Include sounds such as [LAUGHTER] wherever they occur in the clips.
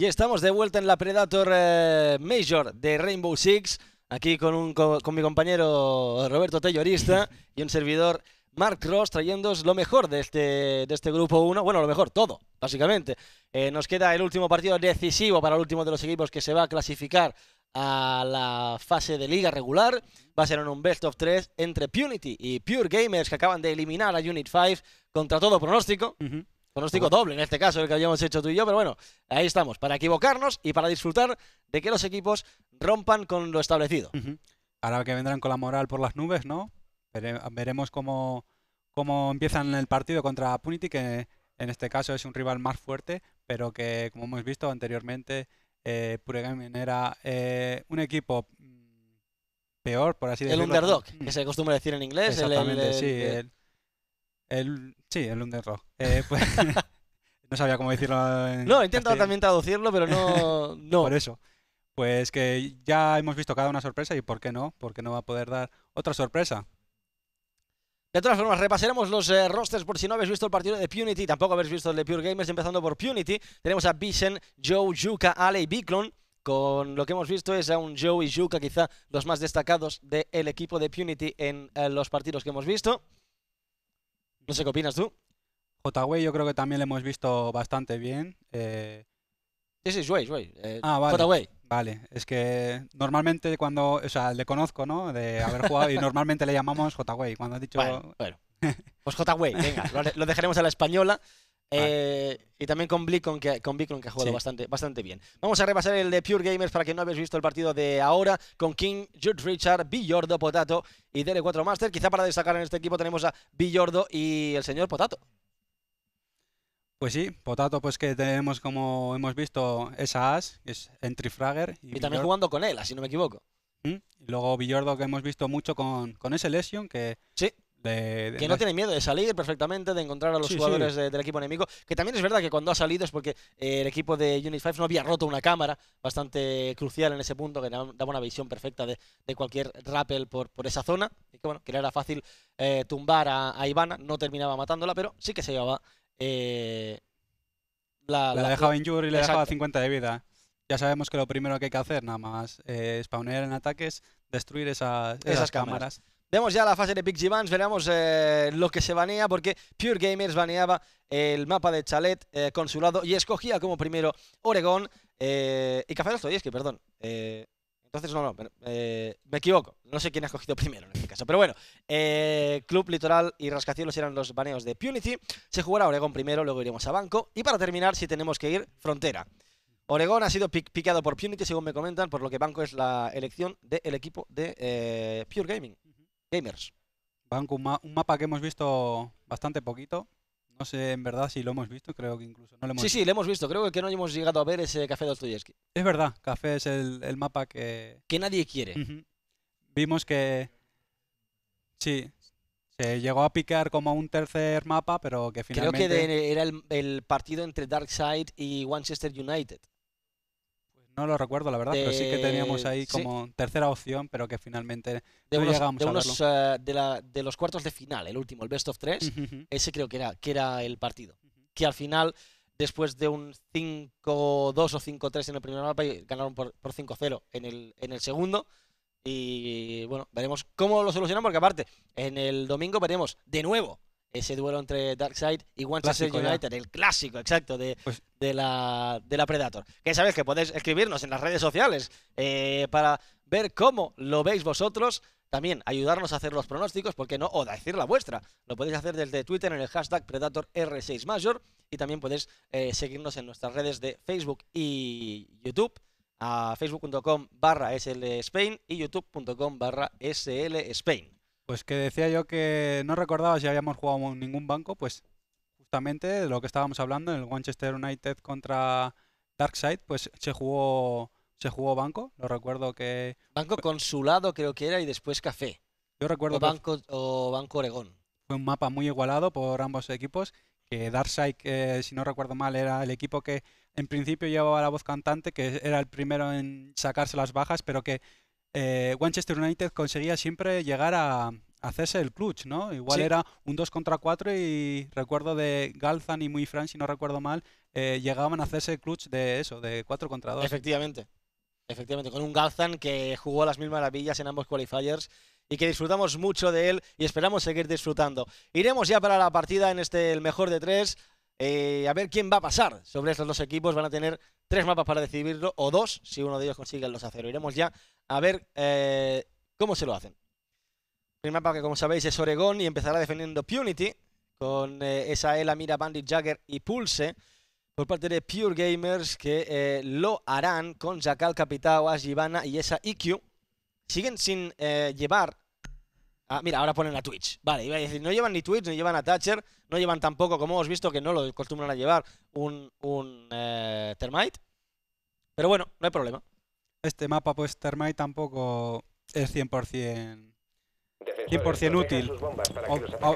Y estamos de vuelta en la Predator eh, Major de Rainbow Six, aquí con, un, con, mi compañero Roberto Tellorista [LAUGHS] y un servidor Mark Ross trayéndoos lo mejor de este, de este grupo 1. Bueno, lo mejor, todo, básicamente. Eh, nos queda el último partido decisivo para el último de los equipos que se va a clasificar a la fase de liga regular. Va a ser en un best of 3 entre Punity y Pure Gamers que acaban de eliminar a Unit 5 contra todo pronóstico. Pronóstico doble en este caso, el que habíamos hecho tú y yo, pero bueno, ahí estamos, para equivocarnos y para disfrutar de que los equipos rompan con lo establecido. Ahora que vendrán con la moral por las nubes, ¿no? veremos cómo, cómo empiezan el partido contra Punity, que en este caso es un rival más fuerte, pero que, como hemos visto anteriormente, eh, Gaming era eh, un equipo mm, peor, por así decirlo. El underdog, mm. que se acostumbra decir en inglés. Exactamente, el, sí, el underdog. Eh, pues, [LAUGHS] no sabía cómo decirlo. no, he intentado también traducirlo, pero [LAUGHS] no, Por eso. Pues que ya hemos visto cada una sorpresa y ¿por qué no? Porque no va a poder dar otra sorpresa. De todas formas, repasaremos los eh, rosters por si no habéis visto el partido de Punity, tampoco habéis visto el de Pure Gamers, empezando por Punity. Tenemos a Bison, Joe, Yuka, Ale y Biclon. Con lo que hemos visto es a un Joe y Yuka quizá los más destacados del equipo de Punity en eh, los partidos que hemos visto. No sé qué opinas tú. J-Way yo creo que también le hemos visto bastante bien. Eh... Sí, sí, Way, eh, ah, vale. Vale, es que normalmente cuando, o sea, le conozco, ¿no? De haber jugado y [LAUGHS] normalmente le llamamos J-Way, Cuando ha dicho... Bueno, [LAUGHS] Pues Way, venga, lo, dejaremos a la española. Eh, y también con con que, con que ha jugado bastante, bastante bien. Vamos a repasar el de Pure Gamers para que no habéis visto el partido de ahora con King, Jude Richard, Villordo, Potato y dl 4 Master. Quizá para destacar en este equipo tenemos a Billordo y el señor Potato. Pues sí, Potato, pues que tenemos como hemos visto esa as, que es entry fragger. Y, también jugando con él, así no me equivoco. Mm, luego Villordo, que hemos visto mucho con, con ese Lesion, que sí. que no tiene miedo de salir perfectamente, de encontrar a los jugadores del equipo enemigo. Que también es verdad que cuando ha salido es porque eh, el equipo de Unit 5 no había roto una cámara bastante crucial en ese punto, que daba una visión perfecta de, cualquier rappel por, por esa zona. Y que bueno, que era fácil eh, tumbar a, Ivana, no terminaba matándola, pero sí que se llevaba eh, la, la, en dejaba y le dejaba 50 de vida. Ya sabemos que lo primero que hay que hacer, nada más, es eh, spawnear en ataques, destruir esas, cámaras. Vemos ya la fase de Vans veremos eh, lo que se banea, porque Pure Gamers baneaba el mapa de Chalet su Consulado y escogía como primero Oregón y Café que perdón. Entonces, no, no, eh, me equivoco. No sé quién ha cogido primero en este caso. Pero bueno, eh, Club Litoral y Rascacielos eran los baneos de Punity. Se jugará Oregón primero, luego iremos a Banco. Y para terminar, si tenemos que ir, Frontera. Oregón ha sido picado por Punity, según me comentan, por lo que Banco es la elección del equipo de eh, Pure Gaming. Gamers. Banco, un mapa que hemos visto bastante poquito. No sé en verdad si lo hemos visto, creo que incluso no lo hemos visto. sí, sí, lo hemos visto. Creo que no hemos llegado a ver ese eh, Café Dostoyevsky. Es verdad, Café es el, mapa que... Que nadie quiere. Vimos que... Sí, se llegó a picar como un tercer mapa, pero que finalmente... Creo que era el, el partido entre Darkseid y Manchester United. No lo recuerdo, la verdad, pero sí que teníamos eh, ahí como tercera opción, pero que finalmente de a eh, de, los cuartos de final, el último, el best of 3, ese creo que era, que era el partido. Que al final, después de un 5-2 o 5-3 en el primer mapa, ganaron por, por 5-0 en el, en el segundo. Y bueno, veremos cómo lo solucionan, porque aparte, en el domingo veremos de nuevo ese duelo entre DarkSide y One Chaser United, el clásico exacto de, pues de la, de la Predator. Que sabéis que podéis escribirnos en las redes sociales eh, para ver cómo lo veis vosotros. También ayudarnos a hacer los pronósticos, porque no? O decir la vuestra. Lo podéis hacer desde Twitter en el hashtag PredatorR6Major y también podéis eh, seguirnos en nuestras redes de Facebook y YouTube a facebook.com barra SL Spain y youtube.com barra SL Spain. Pues que decía yo que no recordaba si habíamos jugado ningún banco, pues justamente de lo que estábamos hablando, en el Manchester United contra Darkside, pues se jugó, se jugó banco, lo recuerdo que... Banco Consulado creo que era y después Café. Yo recuerdo... O banco, o banco Oregón. Fue un mapa muy igualado por ambos equipos, que Darkseid, si no recuerdo mal, era el equipo que en principio llevaba la voz cantante, que era el primero en sacarse las bajas, pero que eh, Manchester United conseguía siempre llegar a, hacerse el clutch, ¿no? Igual era un 2 contra 4 y recuerdo de Galzan y Muy Fran, si no recuerdo mal, eh, llegaban a hacerse el clutch de eso, de 4 contra 2. Efectivamente, efectivamente, con un Galzan que jugó las mil maravillas en ambos qualifiers y que disfrutamos mucho de él y esperamos seguir disfrutando. Iremos ya para la partida en este el mejor de tres. Eh, a ver quién va a pasar sobre estos dos equipos. Van a tener tres mapas para decidirlo, o dos, si uno de ellos consigue el 2 0. Iremos ya a ver eh, cómo se lo hacen. El mapa que como sabéis es Oregón y empezará defendiendo Punity con eh, esa Ela, Mira, Bandit, Jagger y Pulse por parte de Pure Gamers que eh, lo harán con Jackal, Capitao, Givana y esa IQ. E Siguen sin eh, llevar... Ah, mira, ahora ponen a Twitch. Vale, iba a decir, no llevan ni Twitch, ni llevan a Thatcher, no llevan tampoco, como hemos visto, que no lo acostumbran a llevar, un, un Termite. Pero bueno, no hay problema. Este mapa, pues Termite tampoco es 100% 100% útil.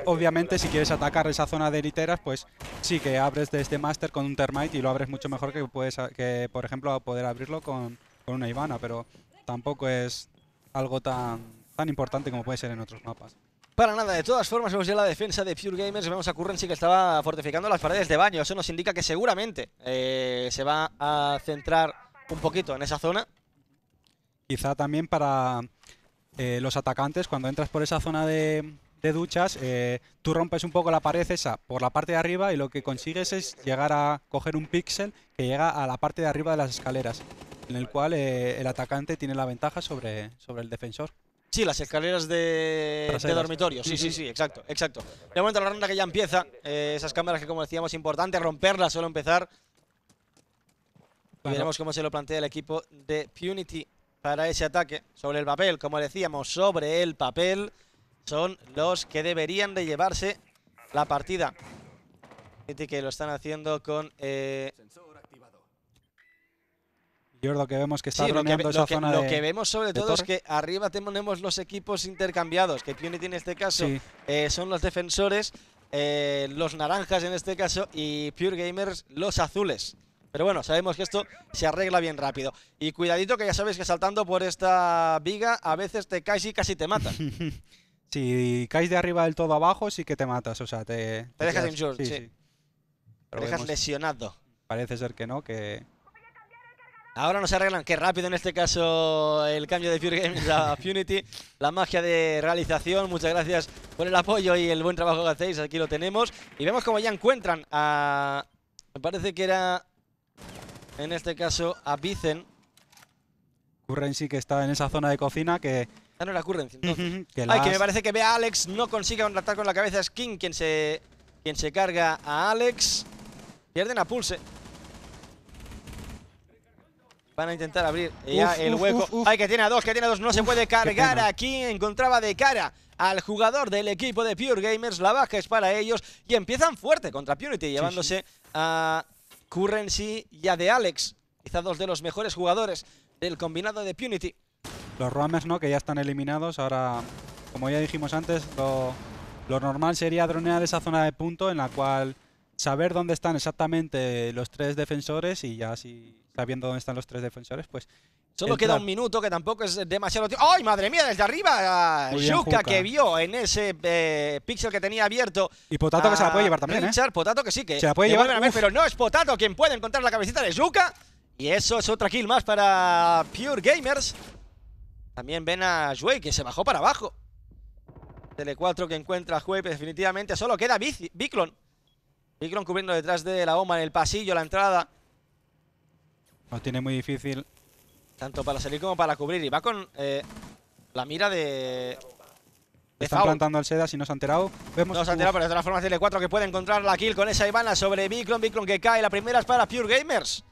obviamente, si quieres atacar esa zona de literas, pues sí que abres de este Master con un Termite y lo abres mucho mejor que, puedes, que por ejemplo, poder abrirlo con, una Ivana, pero tampoco es algo tan, tan importante como puede ser en otros mapas. Para nada, de todas formas, vemos ya la defensa de Pure Gamers. Vemos a Currency que estaba fortificando las paredes de baño. Eso nos indica que seguramente eh, se va a centrar un poquito en esa zona. Quizá también para eh, los atacantes, cuando entras por esa zona de, duchas, eh, tú rompes un poco la pared esa por la parte de arriba y lo que consigues es llegar a coger un píxel que llega a la parte de arriba de las escaleras, en el cual eh, el atacante tiene la ventaja sobre, sobre el defensor. Sí, las escaleras de, de dormitorio. Sí, sí, sí, exacto, exacto. De momento la ronda que ya empieza. esas cámaras que, como decíamos, es importante romperlas, solo empezar. veremos cómo se lo plantea el equipo de Punity para ese ataque. Sobre el papel, como decíamos, sobre el papel son los que deberían de llevarse la partida. Que lo están haciendo con... lo eh, que vemos que está lo que, vemos sobre todo es que arriba tenemos los equipos intercambiados, que Punity, en este caso eh, son los defensores, eh, los naranjas en este caso y Pure Gamers los azules. Pero bueno, sabemos que esto se arregla bien rápido. Y cuidadito que ya sabéis que saltando por esta viga a veces te caes y casi te matas [LAUGHS] si caes de arriba del todo abajo sí que te matas, o sea, te... Te, dejas Te dejas lesionado. Parece ser que no, que... Ahora nos arreglan, qué rápido en este caso el cambio de Fury Games a Funity. la magia de realización, muchas gracias por el apoyo y el buen trabajo que hacéis, aquí lo tenemos. Y vemos como ya encuentran a... me parece que era en este caso a Vicen. sí que está en esa zona de cocina que... no era Currency, Ay, que me parece que ve a Alex, no consigue contratar con la cabeza. Es King quien se, quien se carga a Alex. Pierden a Pulse. Van a intentar abrir ya el hueco. Ay, que tiene a dos, que tiene a dos. No se puede cargar aquí. Encontraba de cara al jugador del equipo de Pure Gamers. La baja es para ellos. Y empiezan fuerte contra Purity, llevándose a Currency sí ya de Alex, quizá dos de los mejores jugadores del combinado de Punity. Los Roamers, ¿no? Que ya están eliminados. Ahora, como ya dijimos antes, lo, lo normal sería dronear esa zona de punto en la cual saber dónde están exactamente los tres defensores y ya así sabiendo dónde están los tres defensores, pues... Solo queda un minuto que tampoco es demasiado tiempo. ¡Ay, madre mía! Desde arriba, ah, Yuka que vio en ese eh, pixel que tenía abierto. Y Potato que se la puede llevar también, ¿eh? Potato que sí, que se la puede llevar. pero no es Potato quien puede encontrar la cabecita de Yuka. Y eso es otra kill más para Pure Gamers. También ven a Juey que se bajó para abajo. Tele4 que encuentra a definitivamente solo queda Biclon. Vikron cubriendo detrás de la bomba en el pasillo, la entrada. Lo tiene muy difícil. Tanto para salir como para cubrir. Y va con eh, la mira de... Están plantando al Seda si no se han enterado. no se han enterado, pero de todas de L4 que puede encontrar la kill con esa Ivana sobre Vikron. Vikron que cae. La primera es para Pure Gamers.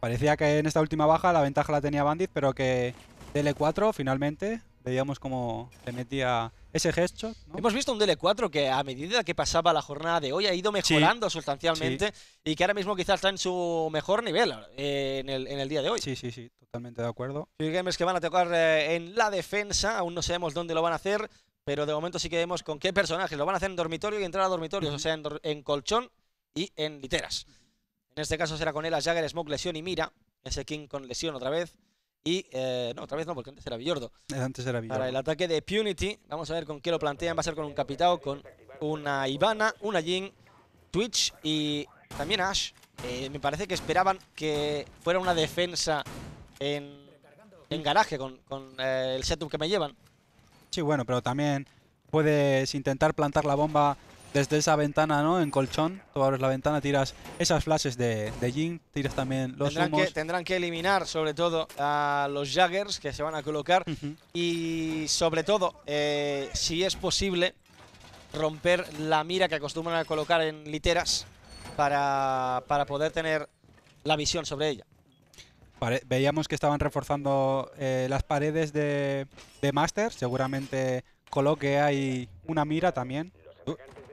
Parecía que en esta última baja la ventaja la tenía Bandit, pero que L4 finalmente veíamos cómo se metía ese gesto Hemos visto un DL4 que a medida que pasaba la jornada de hoy ha ido mejorando sustancialmente y que ahora mismo quizás está en su mejor nivel eh, en, el, día de hoy. Sí, sí, sí, totalmente de acuerdo. Y gamers que van a tocar eh, en la defensa, aún no sabemos dónde lo van a hacer, pero de momento sí que vemos con qué personajes. Lo van a hacer en dormitorio y entrar a dormitorio, o sea, en, en, colchón y en literas. En este caso será con él a Jagger, Smoke, lesión y mira. Ese King con lesión otra vez. Y, eh, no, otra vez no, porque antes era Villordo. Eh, antes era Villordo. Para el ataque de Punity, vamos a ver con qué lo plantean. Va a ser con un Capitao, con una Ivana, una Jin, Twitch y también Ash. Eh, me parece que esperaban que fuera una defensa en, garaje con, el setup que me llevan. Sí, bueno, pero también puedes intentar plantar la bomba desde esa ventana, ¿no? En colchón, tú abres la ventana, tiras esas flashes de, de Jin, tiras también los tendrán humos. tendrán que eliminar, sobre todo, a los Jaggers que se van a colocar. Y, sobre todo, eh, si es posible, romper la mira que acostumbran a colocar en literas para, para poder tener la visión sobre ella. veíamos que estaban reforzando eh, las paredes de, Master, seguramente coloque ahí una mira también.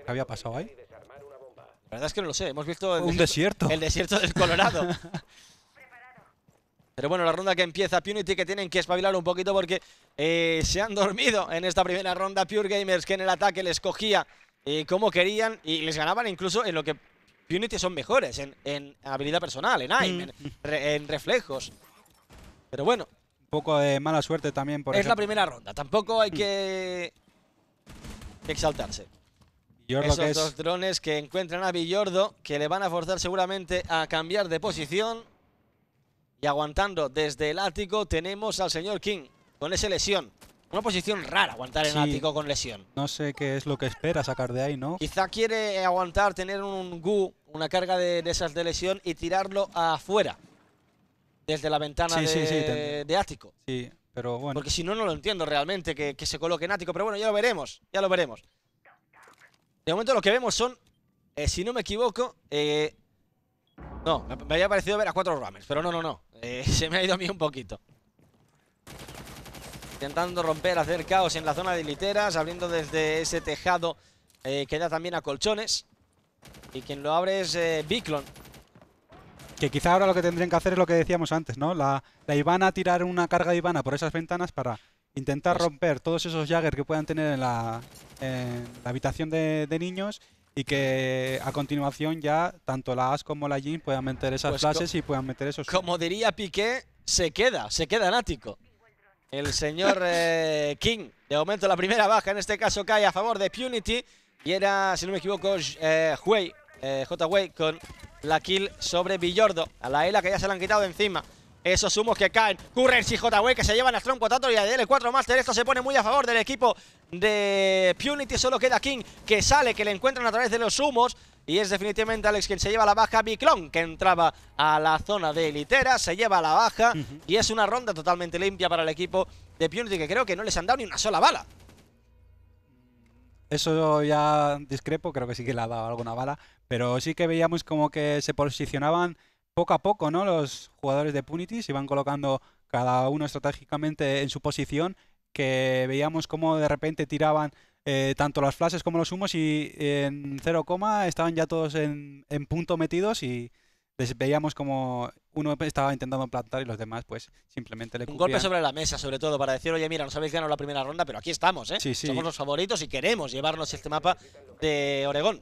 ¿Qué había pasado ahí? La verdad es que no lo sé. Hemos visto el un desierto. El desierto del Colorado. [LAUGHS] Pero bueno, la ronda que empieza Punity que tienen que espabilar un poquito porque eh, se han dormido en esta primera ronda Pure Gamers que en el ataque les cogía eh, como querían y les ganaban incluso en lo que Punity son mejores, en, habilidad personal, en aim, mm. en, reflejos. Pero bueno. Un poco de mala suerte también por Es la primera ronda, tampoco hay mm. que exaltarse. Esos que es... dos drones que encuentran a Villordo, que le van a forzar seguramente a cambiar de posición. Y aguantando desde el ático tenemos al señor King con esa lesión. Una posición rara aguantar en ático con lesión. No sé qué es lo que espera sacar de ahí, ¿no? Quizá quiere aguantar, tener un Gu, una carga de, esas de lesión y tirarlo afuera. Desde la ventana de, ático. Sí, pero bueno. Porque si no, no lo entiendo realmente que, que se coloque en ático. Pero bueno, ya lo veremos, ya lo veremos. De momento lo que vemos son, eh, si no me equivoco, eh, no, me, había parecido ver a cuatro rammers, pero no, no, no. Eh, [LAUGHS] se me ha ido a mí un poquito. Intentando romper, hacer caos en la zona de literas, abriendo desde ese tejado que da también a colchones. Y quien lo abre es Biclon. Que quizá ahora lo que tendrían que hacer es lo que decíamos antes, ¿no? La, la Ivana, tirar una carga de Ivana por esas ventanas para Intentar pues- romper todos esos Jaggers que puedan tener en la, habitación de, niños y que a continuación ya tanto la As como la Jin puedan meter esas pues clases y puedan meter esos... Como diría Piqué, se queda, se queda en ático. El señor eh, [LAUGHS] King, de momento la primera baja, en este caso cae a favor de Punity y era, si no me equivoco, eh, Huey, eh, J. con la kill sobre Villordo. A la Ela que ya se la han quitado encima esos humos que caen. Currens y JW que se llevan a Strong 4 y a DL4 Master. Esto se pone muy a favor del equipo de Punity. Solo queda King que sale, que le encuentran a través de los humos. Y es definitivamente Alex quien se lleva la baja. Biclon, que entraba a la zona de litera, se lleva la baja. Y es una ronda totalmente limpia para el equipo de Punity que creo que no les han dado ni una sola bala. Eso ya discrepo, creo que sí que le ha dado alguna bala. Pero sí que veíamos como que se posicionaban poco a poco, ¿no? Los jugadores de Punity se iban colocando cada uno estratégicamente en su posición, que veíamos cómo de repente tiraban eh, tanto las flashes como los humos y en cero coma estaban ya todos en, en punto metidos y veíamos como uno estaba intentando plantar y los demás pues simplemente le cubrían. Un golpe sobre la mesa, sobre todo, para decir, oye, mira, nos habéis ganado la primera ronda, pero aquí estamos, ¿eh? Somos los favoritos y queremos llevarnos este mapa de Oregón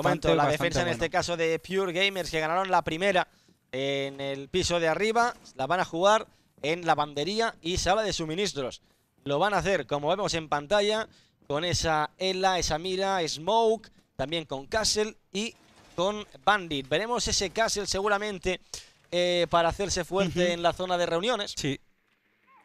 momento, la defensa en este caso de Pure Gamers, que ganaron la primera en el piso de arriba, la van a jugar en la bandería y sala de suministros. Lo van a hacer, como vemos en pantalla, con esa Ela, esa Mira, Smoke, también con Castle y con Bandit. Veremos ese Castle seguramente eh, para hacerse fuerte en la zona de reuniones. Sí,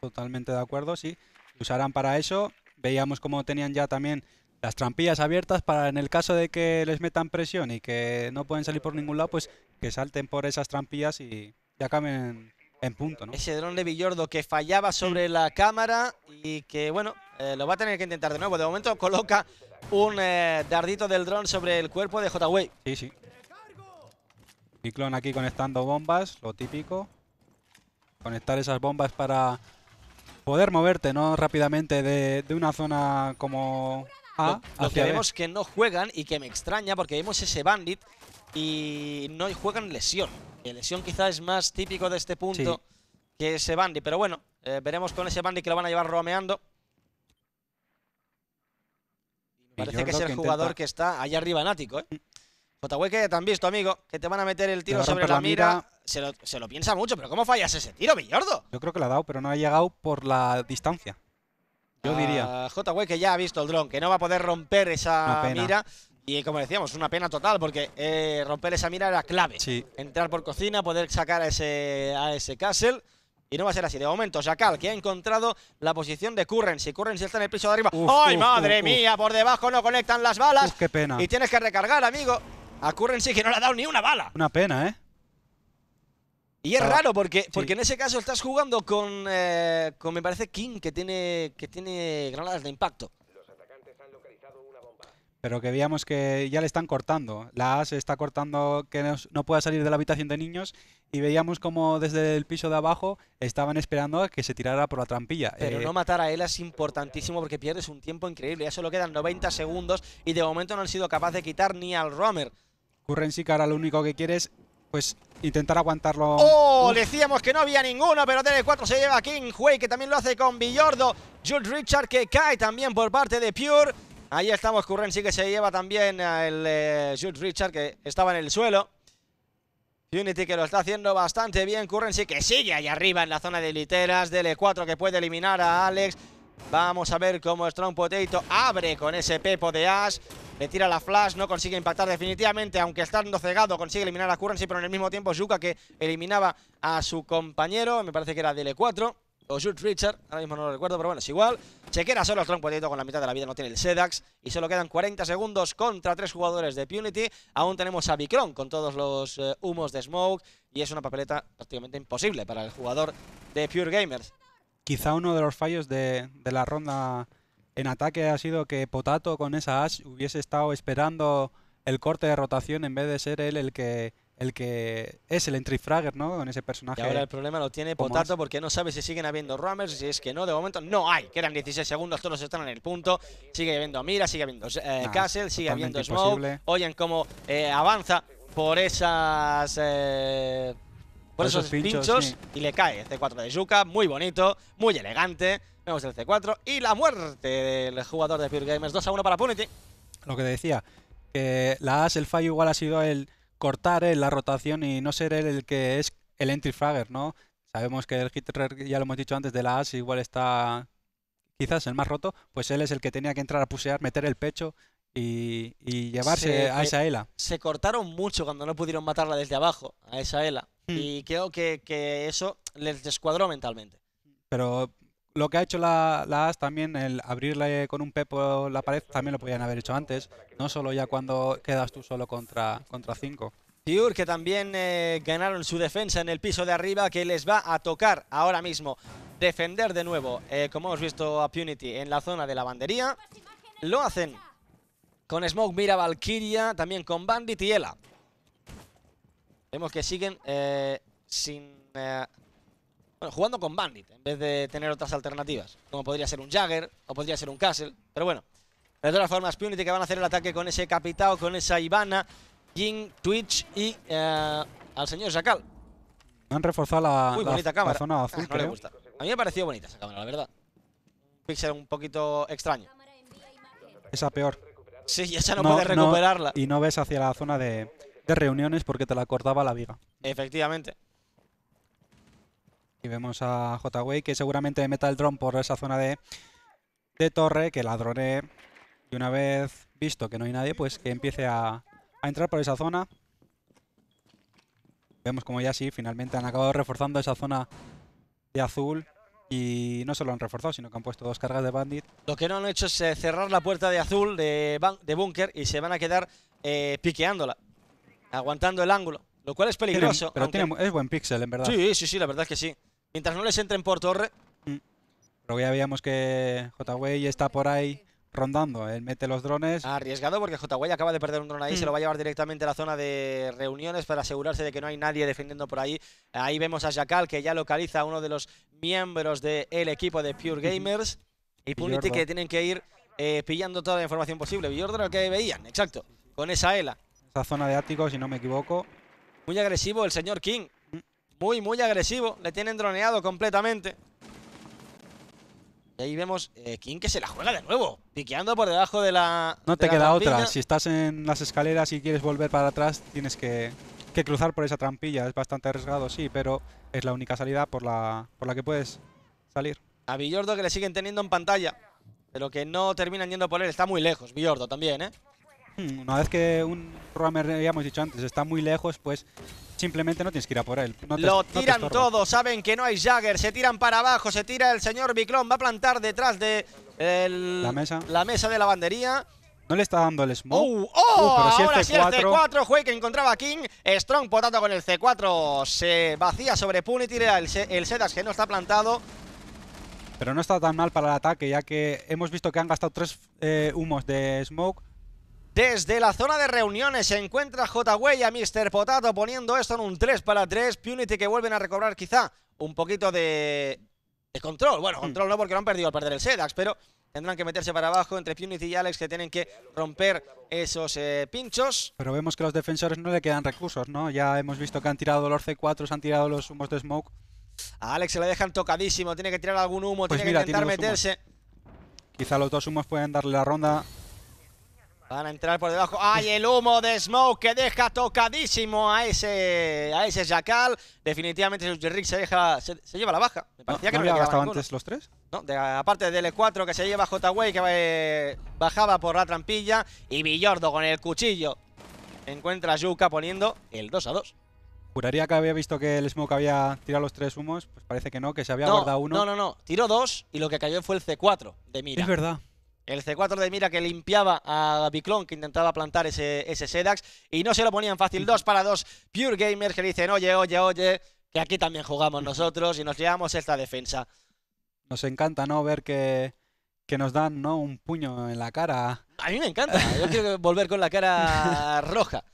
totalmente de acuerdo, sí. Usarán para eso. Veíamos cómo tenían ya también las trampillas abiertas para en el caso de que les metan presión y que no pueden salir por ningún lado, pues que salten por esas trampillas y ya en punto. Ese dron de Villordo que fallaba sobre la cámara y que, bueno, eh, lo va a tener que intentar de nuevo. De momento coloca un eh, dardito del dron sobre el cuerpo de J-Way. Sí, sí. Ciclón aquí conectando bombas, lo típico. Conectar esas bombas para poder moverte, ¿no? Rápidamente de, de una zona como Ah, lo, que vemos que no juegan y que me extraña porque vemos ese Bandit y no juegan lesión. y lesión quizás es más típico de este punto que ese Bandit, pero bueno, eh, veremos con ese Bandit que lo van a llevar romeando. Parece que es el jugador que está allá arriba en ático, ¿eh? que te han visto, amigo, que te van a meter el tiro sobre la mira. Se, lo, piensa mucho, pero ¿cómo fallas ese tiro, Villordo? Yo creo que lo ha dado, pero no ha llegado por la distancia. Yo diría. JW que ya ha visto el dron, que no va a poder romper esa mira. Y como decíamos, una pena total, porque eh, romper esa mira era clave. Entrar por cocina, poder sacar a ese, a ese castle. Y no va a ser así. De momento, Jackal, que ha encontrado la posición de Currency. Currency está en el piso de arriba. ¡Ay, madre mía! Por debajo no conectan las balas. ¡Qué pena! Y tienes que recargar, amigo. A sí que no le ha dado ni una bala. Una pena, ¿eh? Y es ah, raro porque, porque en ese caso estás jugando con, eh, con me parece, King, que tiene, que tiene granadas de impacto. Pero que veíamos que ya le están cortando. La A se está cortando que no, pueda salir de la habitación de niños. Y veíamos como desde el piso de abajo estaban esperando a que se tirara por la trampilla. Pero eh, no matar a él es importantísimo porque pierdes un tiempo increíble. Ya solo quedan 90 segundos y de momento no han sido capaces de quitar ni al Romer. sí que ahora lo único que quieres pues intentar aguantarlo. ¡Oh! Decíamos que no había ninguno, pero dl 4 se lleva a King Huey, que también lo hace con Billordo. Jules Richard que cae también por parte de Pure. Ahí estamos, Curren sí que se lleva también el eh, Jules Richard, que estaba en el suelo. Unity que lo está haciendo bastante bien, Currency que sigue ahí arriba en la zona de literas, DL4 que puede eliminar a Alex. Vamos a ver cómo Strong Potato abre con ese Pepo de Ash. Le tira la flash, no consigue impactar definitivamente, aunque estando cegado consigue eliminar a Currency, pero en el mismo tiempo Yuka que eliminaba a su compañero, me parece que era DL4. E o Jude Richard, ahora mismo no lo recuerdo, pero bueno, es igual. Chequera solo el tronco, con la mitad de la vida, no tiene el Sedax. Y solo quedan 40 segundos contra tres jugadores de Punity. Aún tenemos a Vicron con todos los eh, humos de Smoke. Y es una papeleta prácticamente imposible para el jugador de Pure Gamers. Quizá uno de los fallos de, de la ronda en ataque ha sido que Potato con esa Ash hubiese estado esperando el corte de rotación en vez de ser él el que el que es el entry fragger, ¿no? Con ese personaje. Y ahora el problema lo tiene Potato porque no sabe si siguen habiendo roamers, si es que no, de momento no hay. Quedan 16 segundos, todos están en el punto. Sigue habiendo Mira, sigue habiendo eh, Castle, sigue habiendo Smoke. Oyen cómo eh, avanza por esas... Eh, por, esos, pinchos, y le cae C4 de Yuka, muy bonito, muy elegante. Vemos el C4 y la muerte del jugador de Pure Gamers. 2 a 1 para Punity. Lo que decía, que la AS, el fallo igual ha sido el cortar eh, la rotación y no ser él el que es el entry fragger, ¿no? Sabemos que el Hitler, ya lo hemos dicho antes, de la AS igual está quizás el más roto, pues él es el que tenía que entrar a pusear, meter el pecho y, llevarse a esa ELA. E se cortaron mucho cuando no pudieron matarla desde abajo, a esa ELA. Hmm. Y creo que, que, eso les descuadró mentalmente. Pero lo que ha hecho la, AS también, el abrirle con un pepo la pared, también lo podían haber hecho antes, no solo ya cuando quedas tú solo contra 5. cinco. Tiur que también eh, ganaron su defensa en el piso de arriba que les va a tocar ahora mismo defender de nuevo, eh, como hemos visto a Punity en la zona de la lavandería. Lo hacen con Smoke, Mira, Valkyria, también con Bandit y Ela. Vemos que siguen eh, sin bueno, jugando con Bandit, en vez de tener otras alternativas. Como podría ser un Jagger, o podría ser un Castle, pero bueno. De todas formas, Punity que van a hacer el ataque con ese Capitao, con esa Ivana, Jin, Twitch y eh, al señor Me Han reforzado la, zona ah, azul, A mí me pareció bonita esa cámara, la verdad. Un pixel un poquito extraño. Esa peor. Sí, esa no, puedes recuperarla. y no ves hacia la zona de, de reuniones porque te la cortaba la viga. Efectivamente. Y vemos a j que seguramente meta el dron por esa zona de, torre, que ladrone. Y una vez visto que no hay nadie, pues que empiece a, entrar por esa zona. Vemos como ya sí, finalmente han acabado reforzando esa zona de azul. Y no solo han reforzado, sino que han puesto dos cargas de bandit. Lo que no han hecho es eh, cerrar la puerta de azul de, de búnker y se van a quedar eh, piqueándola, aguantando el ángulo, lo cual es peligroso. pero es buen pixel, en verdad. Sí, sí, sí, la verdad es que sí. Mientras no les entren por torre... Pero ya veíamos que Jway está por ahí rondando. Él mete los drones. Arriesgado porque Jway acaba de perder un drone ahí. Se lo mm. va a llevar directamente a la zona de reuniones para asegurarse de que no hay nadie defendiendo por ahí. Ahí vemos a Jackal que ya localiza a uno de los miembros del equipo de Pure Gamers. Y Punity que tienen que ir eh, pillando toda la información posible. era lo que veían, exacto. Con esa ELA. Esa zona de ático, si no me equivoco. Muy agresivo el señor King muy, muy agresivo. Le tienen droneado completamente. Y ahí vemos a eh, King que se la juega de nuevo, piqueando por debajo de la... No te queda otra. Si estás en las escaleras y quieres volver para atrás, tienes que, cruzar por esa trampilla. Es bastante arriesgado, sí, pero es la única salida por la, por la que puedes salir. A Villordo que le siguen teniendo en pantalla, pero que no terminan yendo por él. Está muy lejos Villordo también, ¿eh? Hmm, una vez que un ya hemos dicho antes, está muy lejos, pues Simplemente no tienes que ir a por él. lo tiran todo, saben que no hay Jagger, se tiran para abajo, se tira el señor Biclón, va a plantar detrás de la, mesa. la de lavandería. No le está dando el smoke. Uh, uh, ¡Oh! ahora sí el C4. Juegue, que encontraba King. Strong potato con el C4. Se vacía sobre y Tira el, el que no está plantado. Pero no está tan mal para el ataque, ya que hemos visto que han gastado tres eh, humos de smoke desde la zona de reuniones se encuentra y a Mr. Potato poniendo esto en un 3 para 3. Punity que vuelven a recobrar quizá un poquito de, control. Bueno, control no porque lo han perdido al perder el Sedax, pero tendrán que meterse para abajo entre Punity y Alex que tienen que romper esos eh, pinchos. Pero vemos que los defensores no le quedan recursos, ¿no? Ya hemos visto que han tirado los C4, han tirado los humos de Smoke. A Alex se le dejan tocadísimo, tiene que tirar algún humo, pues tiene que intentar meterse. Quizá los dos humos pueden darle la ronda Van a entrar por debajo. ¡Ay, el humo de Smoke que deja tocadísimo a ese a ese Jackal! Definitivamente Rick se, deja, se, lleva la baja. Me parecía que no, había gastado antes los tres. No, aparte del e 4 que se lleva j que eh, bajaba por la trampilla. Y Villordo con el cuchillo encuentra a Yuka poniendo el 2 a 2. Juraría que había visto que el Smoke había tirado los tres humos. Pues parece que no, que se había guardado uno. No, no, no. Tiró dos y lo que cayó fue el C4 de mira. Es verdad. El C4 de Mira que limpiaba a Biclón que intentaba plantar ese, ese Sedax y no se lo ponían fácil. Dos para dos Pure Gamers que dicen, oye, oye, oye, que aquí también jugamos nosotros y nos llevamos esta defensa. Nos encanta, ¿no? Ver que, que nos dan, ¿no? Un puño en la cara. A mí me encanta. Yo quiero volver con la cara [LAUGHS] roja.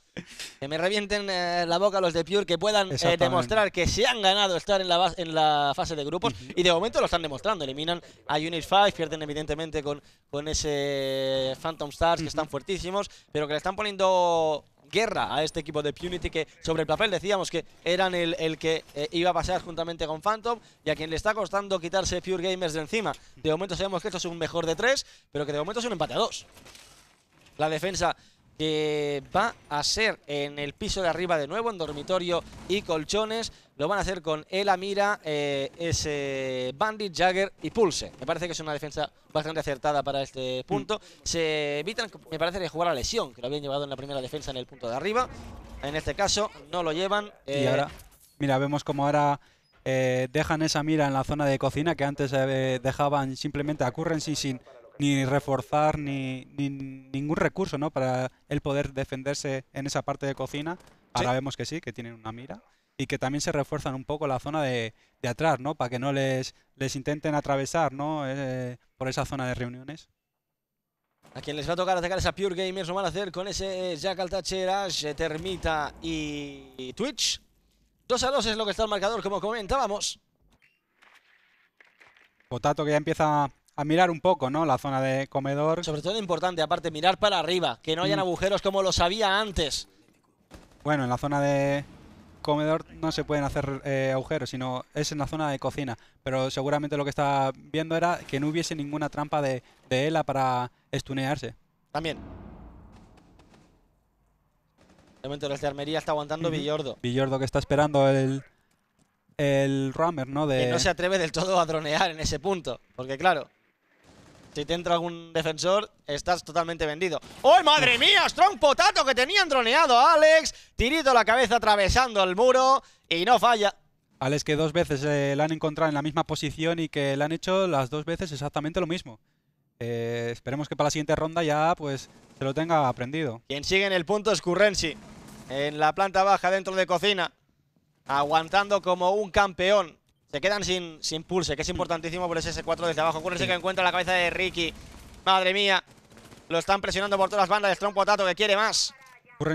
Que me revienten eh, la boca los de Pure, que puedan eh, demostrar que se han ganado estar en la, fase de grupos. Y de momento lo están demostrando. Eliminan a Unit 5, pierden evidentemente con, ese Phantom Stars, que están fuertísimos, pero que le están poniendo guerra a este equipo de Punity que sobre el papel decíamos que eran el, que eh, iba a pasar juntamente con Phantom y a quien le está costando quitarse Pure Gamers de encima. De momento sabemos que esto es un mejor de tres, pero que de momento es un empate a dos. La defensa que va a ser en el piso de arriba de nuevo, en dormitorio y colchones. Lo van a hacer con la mira, eh, ese Bandit, Jagger y Pulse. Me parece que es una defensa bastante acertada para este mm. punto. Se evitan, me parece, de jugar a lesión, que lo habían llevado en la primera defensa en el punto de arriba. En este caso no lo llevan. Y eh, ahora, mira, vemos como ahora... Eh, dejan esa mira en la zona de cocina que antes dejaban simplemente a Currency sin, ni reforzar ni, ningún recurso ¿no? para el poder defenderse en esa parte de cocina. Ahora vemos que sí, que tienen una mira y que también se refuerzan un poco la zona de, atrás, ¿no? Para que no les, les intenten atravesar, ¿no? Eh, por esa zona de reuniones. A quien les va a tocar atacar esa Pure Gamers, lo van a hacer con ese eh, Jackal tacheras eh, Termita y Twitch. Dos a dos es lo que está el marcador, como comentábamos. Potato que ya empieza a mirar un poco, ¿no? La zona de comedor. Sobre todo importante, aparte, mirar para arriba, que no hayan mm. agujeros como lo sabía antes. Bueno, en la zona de comedor no se pueden hacer eh, agujeros, sino es en la zona de cocina. Pero seguramente lo que está viendo era que no hubiese ninguna trampa de, de Ela para estunearse. También. De momento desde Armería está aguantando Villordo. Villordo que está esperando el, el rammer, ¿no? Que no se atreve del todo a dronear en ese punto. Porque claro, si te entra algún defensor, estás totalmente vendido. ¡Ay madre mía! Strong Potato que tenía droneado a Alex. Tirito la cabeza atravesando el muro y no falla. Alex que dos veces eh, la han encontrado en la misma posición y que le han hecho las dos veces exactamente lo mismo. Eh, esperemos que para la siguiente ronda ya pues se lo tenga aprendido. Quien sigue en el punto es Currency. En la planta baja dentro de cocina. Aguantando como un campeón. Se quedan sin, sin pulse, que es importantísimo por ese S4 desde abajo. Ocurre sí. que encuentra la cabeza de Ricky. Madre mía. Lo están presionando por todas las bandas. de Strong Potato que quiere más.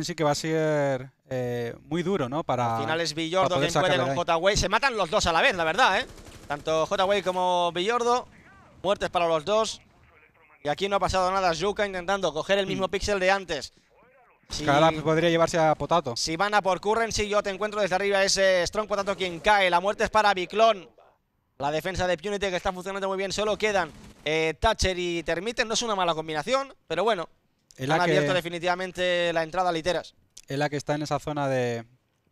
sí que va a ser eh, muy duro, ¿no? Para. Al final es Villordo que encuentra con Se matan los dos a la vez, la verdad, ¿eh? Tanto Way como Villordo. Muertes para los dos. Y aquí no ha pasado nada. Yuka intentando coger el mismo mm. pixel de antes. Pues, podría llevarse a Potato. Si van a por si yo te encuentro desde arriba ese Strong Potato quien cae. La muerte es para Biclón. La defensa de Punity que está funcionando muy bien. Solo quedan eh, Thatcher y Termiten. No es una mala combinación, pero bueno. han abierto definitivamente la entrada a Literas. Es la que está en esa zona de,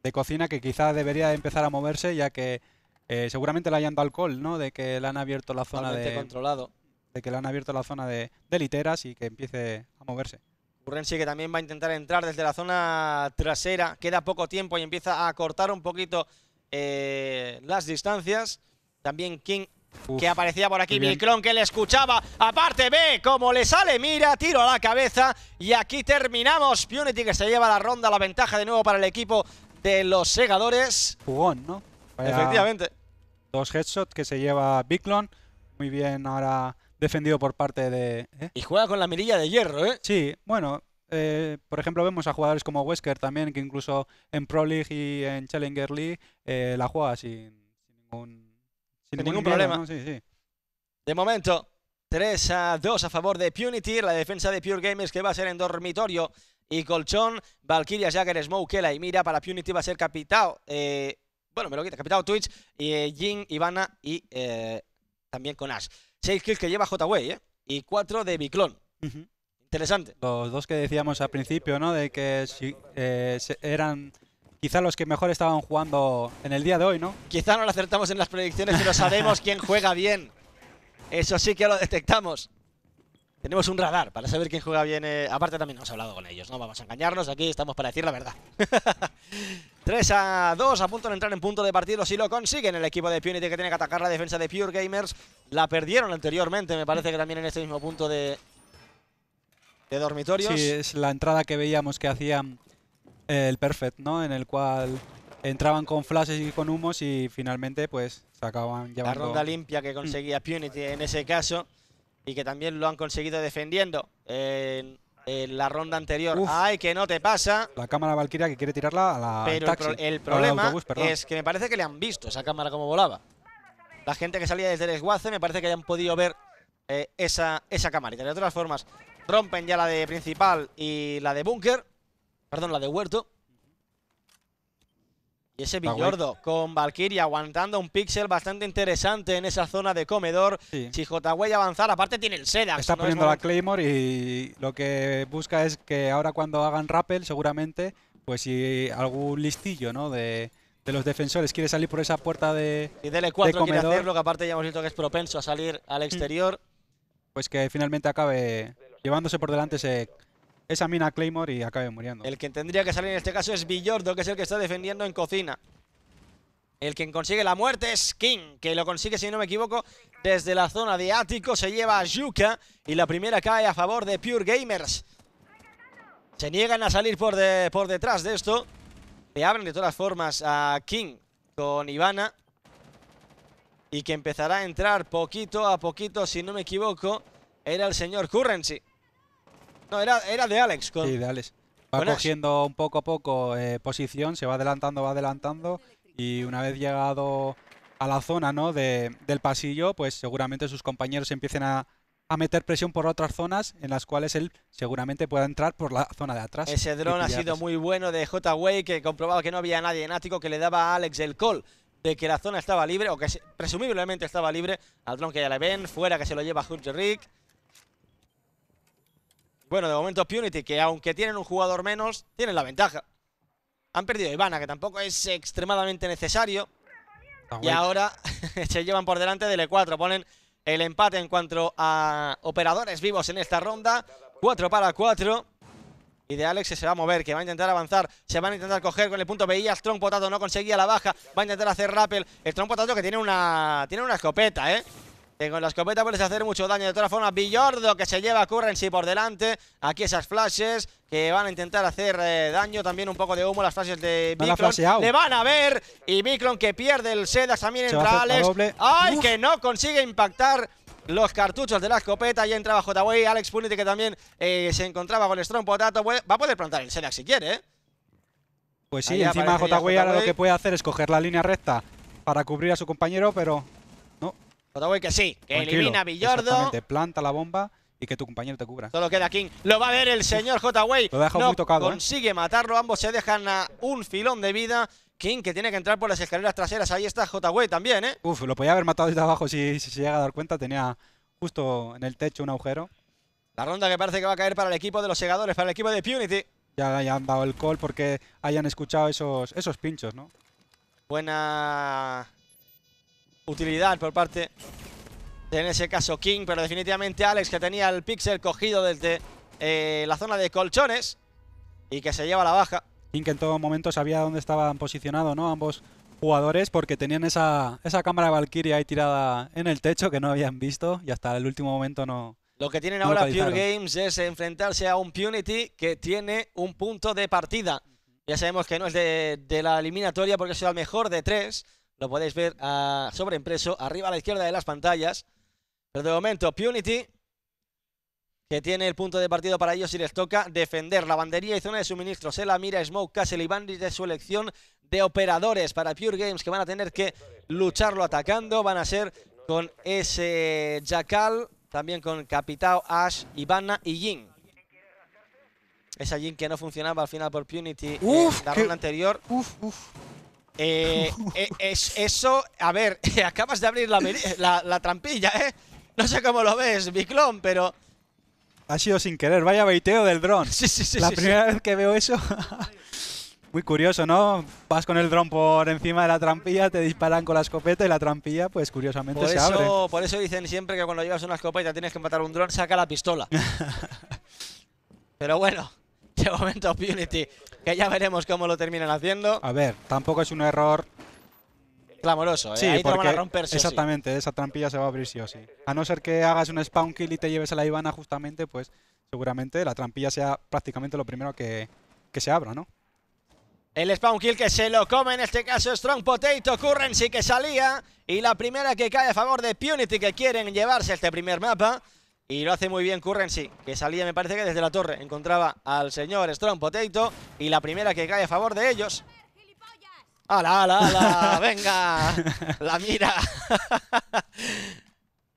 de cocina que quizás debería empezar a moverse, ya que eh, seguramente le hayan dado alcohol, ¿no? De que le han abierto la zona de... controlado. De que le han abierto la zona de literas y que empiece a moverse que también va a intentar entrar desde la zona trasera. Queda poco tiempo y empieza a cortar un poquito eh, las distancias. También King que aparecía por aquí, Milcron que le escuchaba. Aparte, ve cómo le sale, mira, tiro a la cabeza. Y aquí terminamos. Punity que se lleva la ronda, la ventaja de nuevo para el equipo de los segadores. Jugón, ¿no? Efectivamente. Dos headshots que se lleva Biclon. Muy bien ahora defendido por parte de... ¿eh? Y juega con la mirilla de hierro, ¿eh? Sí, bueno, eh, por ejemplo, vemos a jugadores como Wesker también, que incluso en Pro League y en Challenger League eh, la juega sin, ningún, problema. De momento, 3 a 2 a favor de Punity, la defensa de Pure Gamers que va a ser en dormitorio y colchón. Valkyria, Jagger, Smoke, y Mira para Punity va a ser capitado. bueno, me lo quita, capitado Twitch, y Jin, Ivana y también con Ash. 6 kills que lleva j ¿eh? Y 4 de Biclón. Interesante. Los dos que decíamos al principio, ¿no? De que eh, eran quizá los que mejor estaban jugando en el día de hoy, ¿no? Quizá no lo acertamos en las predicciones, pero sabemos quién juega bien. Eso sí que lo detectamos. Tenemos un radar para saber quién juega bien. Eh, aparte también hemos hablado con ellos, no vamos a engañarnos, aquí estamos para decir la verdad. [LAUGHS] 3 a 2, a punto de entrar en punto de partido si lo consiguen el equipo de Punity que tiene que atacar la defensa de Pure Gamers. La perdieron anteriormente, me parece que también en este mismo punto de, de dormitorios. Sí, es la entrada que veíamos que hacían eh, el Perfect, ¿no? En el cual entraban con flashes y con humos y finalmente pues se acaban llevando... La ronda limpia que mm. conseguía Punity en ese caso y que también lo han conseguido defendiendo. en en la ronda anterior. Ay, que no te pasa. La cámara Valkyria que quiere tirarla a la el, problema es que me parece que le han visto esa cámara como volaba. La gente que salía desde el esguace me parece que hayan podido ver eh, esa, cámara. y De todas formas, rompen ya la de principal y la de búnker. Perdón, la de huerto. Y ese Villordo con Valkyrie aguantando un pixel bastante interesante en esa zona de comedor. Si Jotaway avanzar, aparte tiene el seda Está poniendo la Claymore y lo que busca es que ahora cuando hagan rappel, seguramente, pues si algún listillo ¿no? de, los defensores quiere salir por esa puerta de Y DL4 quiere hacerlo, que aparte ya hemos visto que es propenso a salir al mm. exterior. Pues que finalmente acabe llevándose por delante ese esa mina Claymore y acabe muriendo. El que tendría que salir en este caso es Billordo, que es el que está defendiendo en cocina. El quien consigue la muerte es King, que lo consigue, si no me equivoco, desde la zona de ático. Se lleva a Yuka y la primera cae a favor de Pure Gamers. Se niegan a salir por, por detrás de esto. Le abren de todas formas a King con Ivana. Y que empezará a entrar poquito a poquito, si no me equivoco, era el señor Currency. No, era, era de Alex. Con... Sí, de Alex. Va cogiendo un poco a poco eh, posición, se va adelantando, va adelantando. Y una vez llegado a la zona ¿no? del pasillo, pues seguramente sus compañeros empiecen a, meter presión por otras zonas en las cuales él seguramente pueda entrar por la zona de atrás. Ese dron ha sido muy bueno de J-Way, que comprobaba que no había nadie en ático que le daba a Alex el call de que la zona estaba libre, o que presumiblemente estaba libre, al dron que ya le ven, fuera que se lo lleva Hunter Rick. Bueno, de momento Punity, que aunque tienen un jugador menos, tienen la ventaja. Han perdido a Ivana, que tampoco es extremadamente necesario. y ahora [LAUGHS] se llevan por delante del E4. Ponen el empate en cuanto a operadores vivos en esta ronda. 4 para 4. Y de Alex se va a mover, que va a intentar avanzar. Se van a intentar coger con el punto. Veía Strong Potato, no conseguía la baja. Va a intentar hacer rappel. Strong Potato que tiene una, tiene una escopeta, ¿eh? con la escopeta puedes hacer mucho daño. De todas formas, Billordo que se lleva a Currency por delante. Aquí esas flashes que van a intentar hacer eh, daño. También un poco de humo las flashes de Le van a ver. Y micron que pierde el Sedas. También entra Alex. ¡Ay, que no consigue impactar! Los cartuchos de la escopeta y entraba bajo Alex Punite que también eh, se encontraba con el Strong Potato. Va a poder plantar el Sedax si quiere, ¿eh? Pues sí, encima JWay ahora lo que puede hacer es coger la línea recta para cubrir a su compañero, pero Way que sí, que elimina a Villordo. Planta la bomba y que tu compañero te cubra. Solo queda King. Lo va a ver el señor j Lo deja no muy tocado. ¿eh? Consigue matarlo. Ambos se dejan a un filón de vida. King que tiene que entrar por las escaleras traseras. Ahí está j también, ¿eh? Uf, lo podía haber matado desde abajo si, se llega a dar cuenta. Tenía justo en el techo un agujero. La ronda que parece que va a caer para el equipo de los segadores, para el equipo de Punity. Ya, ya han dado el call porque hayan escuchado esos, esos pinchos, ¿no? Buena utilidad por parte de, en ese caso, King. Pero definitivamente Alex, que tenía el pixel cogido desde eh, la zona de colchones y que se lleva la baja. King que en todo momento sabía dónde estaban posicionados, ¿no? Ambos jugadores porque tenían esa, esa cámara Valkyrie ahí tirada en el techo que no habían visto y hasta el último momento no, lo que tienen ahora Pure Games es enfrentarse a un Punity que tiene un punto de partida. Ya sabemos que no es de, de la eliminatoria porque ha sido el mejor de tres, lo podéis ver ah, sobre impreso, arriba a la izquierda de las pantallas. Pero de momento, Punity, que tiene el punto de partido para ellos y les toca defender la bandería y zona de suministro. Se la mira Smoke Castle y Bandit de su elección de operadores para Pure Games, que van a tener que lucharlo atacando. Van a ser con ese Jackal, también con Capitao, Ash, Ivana y Jin. Esa Jin que no funcionaba al final por Punity en eh, la ronda anterior. Eh, eh, es, eso, a ver, [LAUGHS] acabas de abrir la, trampilla, ¿eh? No sé cómo lo ves, Biclón, pero... Ha sido sin querer, vaya baiteo del dron. [LAUGHS] La primera vez que veo eso. [LAUGHS] Muy curioso, ¿no? Vas con el dron por encima de la trampilla, te disparan con la escopeta y la trampilla, pues curiosamente se abre. Por eso dicen siempre que cuando llevas una escopeta tienes que matar un dron, saca la pistola. Pero bueno, [LAUGHS] De momento Punity, que ya veremos cómo lo terminan haciendo. A ver, tampoco es un error clamoroso. ¿eh? Ahí porque a romper, exactamente, esa trampilla se va a abrir sí o sí. A no ser que hagas un spawn kill y te lleves a la Ivana justamente, pues seguramente la trampilla sea prácticamente lo primero que, que se abra, ¿no? El spawn kill que se lo come, en este caso Strong Potato, Currency que salía. Y la primera que cae a favor de Punity que quieren llevarse este primer mapa. Y lo hace muy bien Currency, que salía me parece que desde la torre. Encontraba al señor Strong Potato y la primera que cae a favor de ellos. ¡Hala, hala, hala! [LAUGHS] ¡Venga! ¡La mira! [LAUGHS]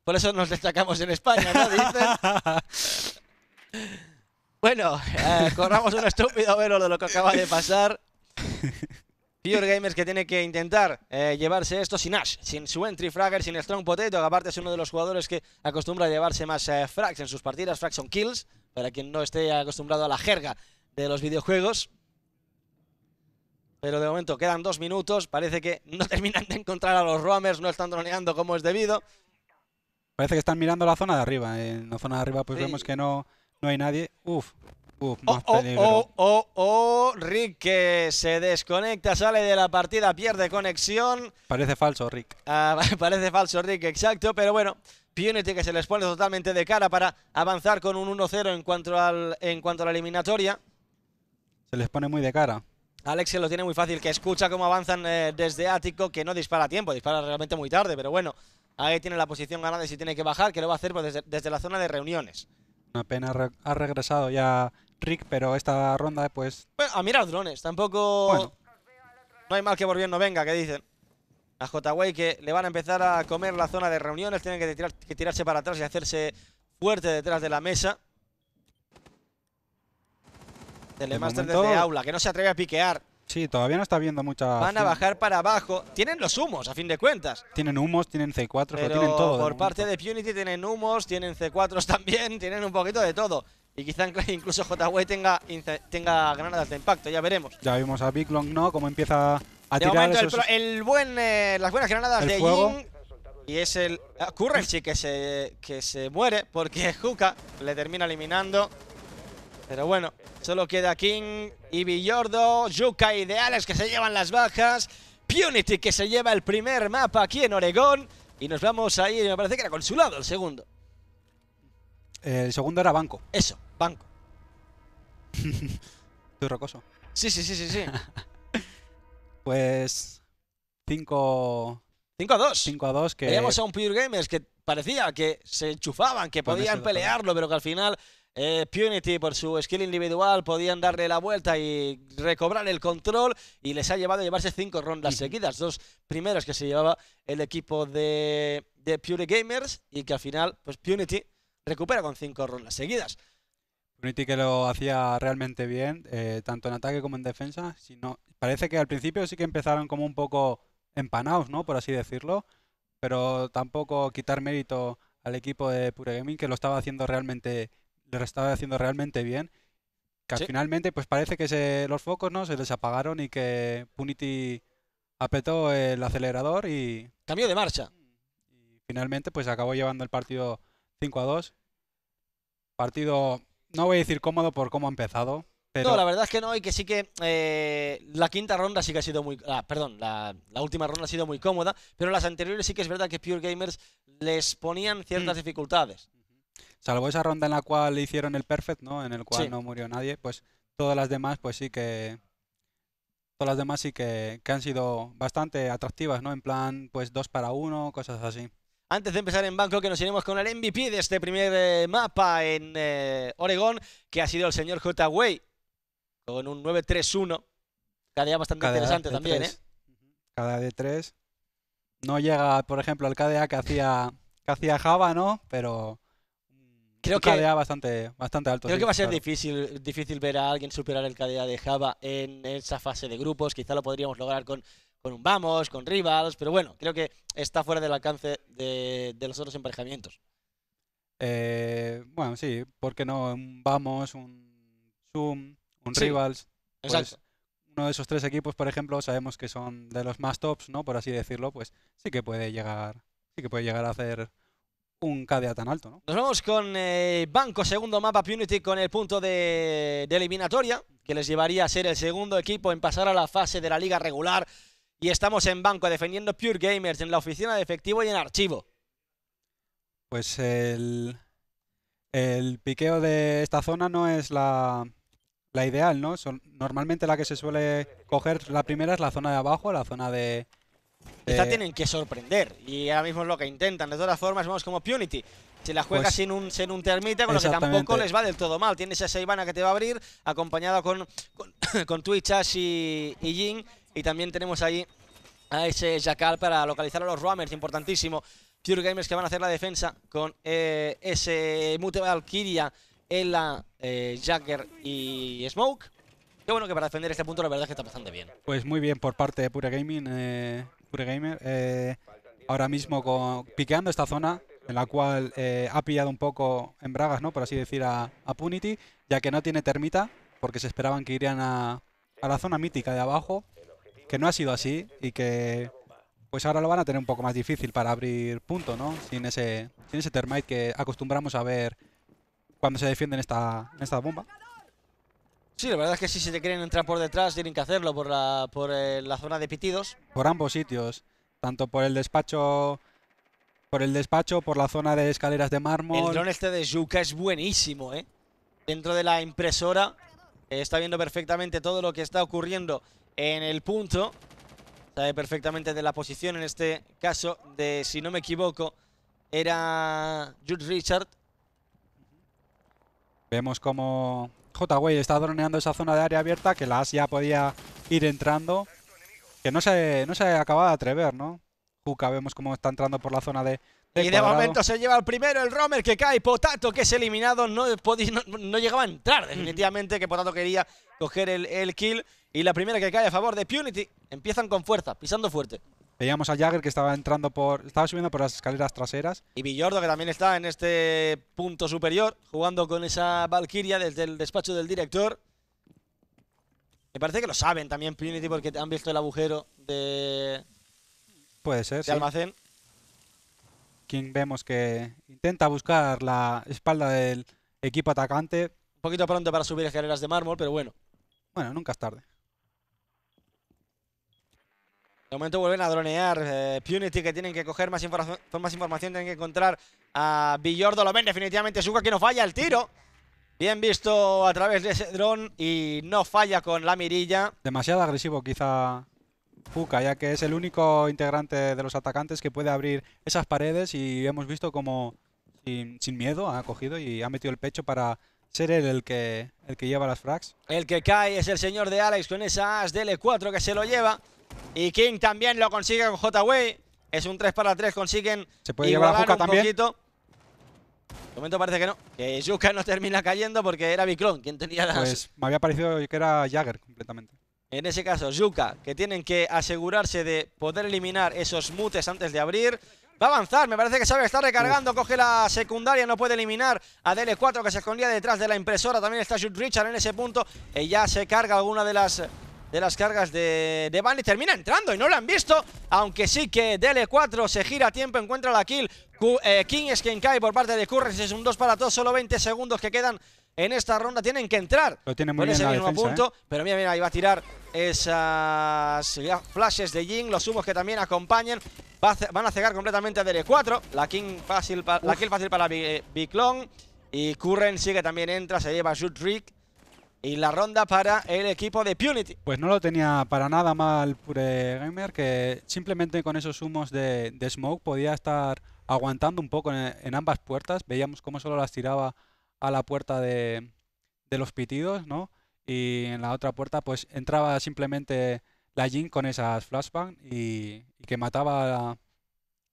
Por eso nos destacamos en España, ¿no? Bueno, eh, corramos un estúpido velo de lo que acaba de pasar. [LAUGHS] Pior Gamers que tiene que intentar eh, llevarse esto sin Ash, sin su entry fragger, sin Strong Potato, aparte es uno de los jugadores que acostumbra a llevarse más eh, frags en sus partidas, frags on kills, para quien no esté acostumbrado a la jerga de los videojuegos. Pero de momento quedan dos minutos, parece que no [LAUGHS] terminan de encontrar a los roamers, no están droneando como es debido. Parece que están mirando la zona de arriba, eh, en la zona de arriba pues vemos que no, no hay nadie. Uf, oh, oh, oh, oh, Rick que se desconecta, sale de la partida, pierde conexión. Parece falso, Rick. parece falso, Rick, exacto, pero bueno. Punity que se les pone totalmente de cara para avanzar con un 1-0 en, cuanto al, en cuanto a la eliminatoria. Se les pone muy de cara. Alex se lo tiene muy fácil, que escucha cómo avanzan desde Ático, que no dispara a tiempo, dispara realmente muy tarde, pero bueno, ahí tiene la posición ganada y si tiene que bajar, que lo va a hacer desde, desde, la zona de reuniones. Una pena, ha regresado ya Rick, pero esta ronda pues... Bueno, a mirar drones, tampoco... No hay mal que por bien no venga, que dicen. A j que le van a empezar a comer la zona de reuniones, tienen que, tirarse para atrás y hacerse fuerte detrás de la mesa. Telemaster desde aula, que no se atreve a piquear. Sí, todavía no está viendo mucha... Van a bajar para abajo. Tienen los humos, a fin de cuentas. Tienen humos, tienen C4, pero tienen todo. por parte de Punity tienen humos, tienen C4s [LAUGHS] también, tienen un poquito de todo. Y quizá [LAUGHS] incluso JW tenga, tenga granadas de impacto, ya veremos. Ya vimos a Big Long, ¿no? Cómo empieza a tirar el, buen, eh, las buenas granadas de fuego. y es el ah, Currency que se, que se muere porque [LAUGHS] Juka le termina eliminando. Pero bueno, solo queda King, y Billordo, Juka Ideales que se llevan las bajas. Punity que se lleva el primer mapa aquí en Oregón. Y nos vamos a ir, me parece que era consulado el segundo. El segundo era banco. Eso. Banco. [LAUGHS] Estoy rocoso. Sí, sí, sí, sí, sí. [LAUGHS] pues... 5... 5 a 2. 5 a 2 que... Veíamos a un Pure Gamers que parecía que se enchufaban, que podían pelearlo, pero que al final eh, Punity por su skill individual podían darle la vuelta y recobrar el control y les ha llevado a llevarse cinco rondas seguidas, dos primeros que se llevaba el equipo de, Pure Gamers y que al final pues Punity recupera con cinco rondas seguidas. Punity que lo hacía realmente bien, eh, tanto en ataque como en defensa. Sino, parece que al principio sí que empezaron como un poco empanados, ¿no? Por así decirlo. Pero tampoco quitar mérito al equipo de Pure Gaming que lo estaba haciendo realmente, lo estaba haciendo realmente bien. Que finalmente, pues parece que los focos, ¿no? Se les apagaron y que Punity apretó el acelerador y. Cambió de marcha. Y finalmente, pues acabó llevando el partido 5 a 2. Partido no voy a decir cómodo por cómo ha empezado. Pero... No, la verdad es que no, y que sí que eh, la quinta ronda sí que ha sido muy... Ah, perdón, la, última ronda ha sido muy cómoda, pero las anteriores sí que es verdad que Pure Gamers les ponían ciertas mm. dificultades. Salvo esa ronda en la cual hicieron el perfect, ¿no? En el cual no murió nadie, pues todas las demás pues sí que... Todas las demás sí que han sido bastante atractivas, ¿no? En plan, pues dos para uno, cosas así. Antes de empezar en banco, que nos iremos con el MVP de este primer eh, mapa en eh, Oregón, que ha sido el señor J. Way, con un 9-3-1. KDA bastante interesante también, ¿eh? KDA de 3. No llega, por ejemplo, al KDA que hacía, hacía Java, ¿no? Pero creo que KDA bastante, bastante alto. Creo que va a ser difícil, difícil ver a alguien superar el KDA de Java en esa fase de grupos. Quizá lo podríamos lograr con con un Vamos, con Rivals, pero bueno, creo que está fuera del alcance de, los otros emparejamientos. Eh, bueno, sí, ¿por qué no? Un Vamos, un Zoom, un Rivals. Pues, uno de esos tres equipos, por ejemplo, sabemos que son de los más tops, ¿no? Por así decirlo, pues sí que puede llegar, sí que puede llegar a hacer un KDA tan alto, Nos vamos con eh, Banco, segundo mapa Punity con el punto de, de, eliminatoria, que les llevaría a ser el segundo equipo en pasar a la fase de la liga regular y estamos en banco defendiendo Pure Gamers, en la oficina de efectivo y en archivo. Pues el, el piqueo de esta zona no es la, ideal, ¿no? normalmente la que se suele coger la primera es la zona de abajo, la zona de... Esta tienen que sorprender y ahora mismo es lo que intentan. De todas formas vamos como Punity. Se la juega pues sin, un, sin un termita, con lo que tampoco les va del todo mal. Tienes a Seibana que te va a abrir, acompañada con, con, [COUGHS] Twitch, y, y Jin y también tenemos ahí a ese Jackal para localizar a los roamers importantísimo. Pure Gamers que van a hacer la defensa con eh, ese Mute Valkyria, Ella, eh, Jagger y Smoke. Qué bueno que para defender este punto la verdad es que está bastante bien. Pues muy bien por parte de Pure Gaming, eh, Pure Gamer. ahora mismo piqueando esta zona en la cual ha pillado un poco en bragas, ¿no? Por así decir, a, Punity, ya que no tiene termita, porque se esperaban que irían a, a la zona mítica de abajo, que no ha sido así y que pues ahora lo van a tener un poco más difícil para abrir punto, ¿no? Sin ese, sin ese termite que acostumbramos a ver cuando se defienden esta, en esta bomba. Sí, la verdad es que sí, si te quieren entrar por detrás tienen que hacerlo por la, por, eh, la zona de pitidos. Por ambos sitios, tanto por el despacho por el despacho, por la zona de escaleras de mármol. El drone este de Yuka es buenísimo, ¿eh? Dentro de la impresora eh, está viendo perfectamente todo lo que está ocurriendo en el punto. Sabe perfectamente de la posición, en este caso, de, si no me equivoco, era Jude Richard. Vemos como J-Way está droneando esa zona de área abierta, que la As ya podía ir entrando. Que no se, no se acaba de atrever, ¿no? Juca vemos cómo está entrando por la zona de y de momento se lleva el primero el Romer que cae, Potato que es eliminado, no, llegaba a entrar definitivamente que Potato quería coger el, kill y la primera que cae a favor de Punity empiezan con fuerza, pisando fuerte. Veíamos a Jagger que estaba entrando por, estaba subiendo por las escaleras traseras. Y Villordo que también está en este punto superior jugando con esa Valkyria desde el despacho del director. Me parece que lo saben también Punity porque han visto el agujero de, Puede ser, de almacén vemos que intenta buscar la espalda del equipo atacante. Un poquito pronto para subir escaleras de mármol, pero bueno. Bueno, nunca es tarde. De momento vuelven a dronear. Eh, Punity que tienen que coger más, más información, tienen que encontrar a Billordo. Lo ven definitivamente Suga que no falla el tiro. Bien visto a través de ese dron y no falla con la mirilla. Demasiado agresivo quizá Fuka, ya que es el único integrante de los atacantes que puede abrir esas paredes y hemos visto como sin, miedo ha cogido y ha metido el pecho para ser él el que, el que lleva las frags. El que cae es el señor de Alex con esa as de 4 que se lo lleva. Y King también lo consigue con J-Way. Es un 3 para 3, consiguen Se puede llevar a Fuka también. Poquito. De momento parece que no. Que Yuka no termina cayendo porque era Biclón quien tenía las... Pues me había parecido que era Jagger completamente en ese caso Yuka, que tienen que asegurarse de poder eliminar esos mutes antes de abrir. Va a avanzar, me parece que sabe está recargando, coge la secundaria, no puede eliminar a DL4 que se escondía detrás de la impresora. También está Jude Richard en ese punto. Y ya se carga alguna de las de las cargas de, de termina entrando y no lo han visto, aunque sí que DL4 se gira a tiempo, encuentra la kill. Eh, King es quien cae por parte de Curres, es un 2 para todos, solo 20 segundos que quedan en esta ronda tienen que entrar. Lo tiene muy bien ese mismo punto. ¿eh? Pero mira, mira, ahí va a tirar esas flashes de Jing, los humos que también acompañan. van a cegar completamente a DL4. La, King fácil la kill fácil para eh, Long Y Curren sigue también entra, se lleva Jutrik. Y la ronda para el equipo de Punity. Pues no lo tenía para nada mal Pure Gamer, que simplemente con esos humos de, Smoke podía estar aguantando un poco en, ambas puertas. Veíamos cómo solo las tiraba a la puerta de, los pitidos, ¿no? Y en la otra puerta pues entraba simplemente la Jin con esas flashbangs y, que mataba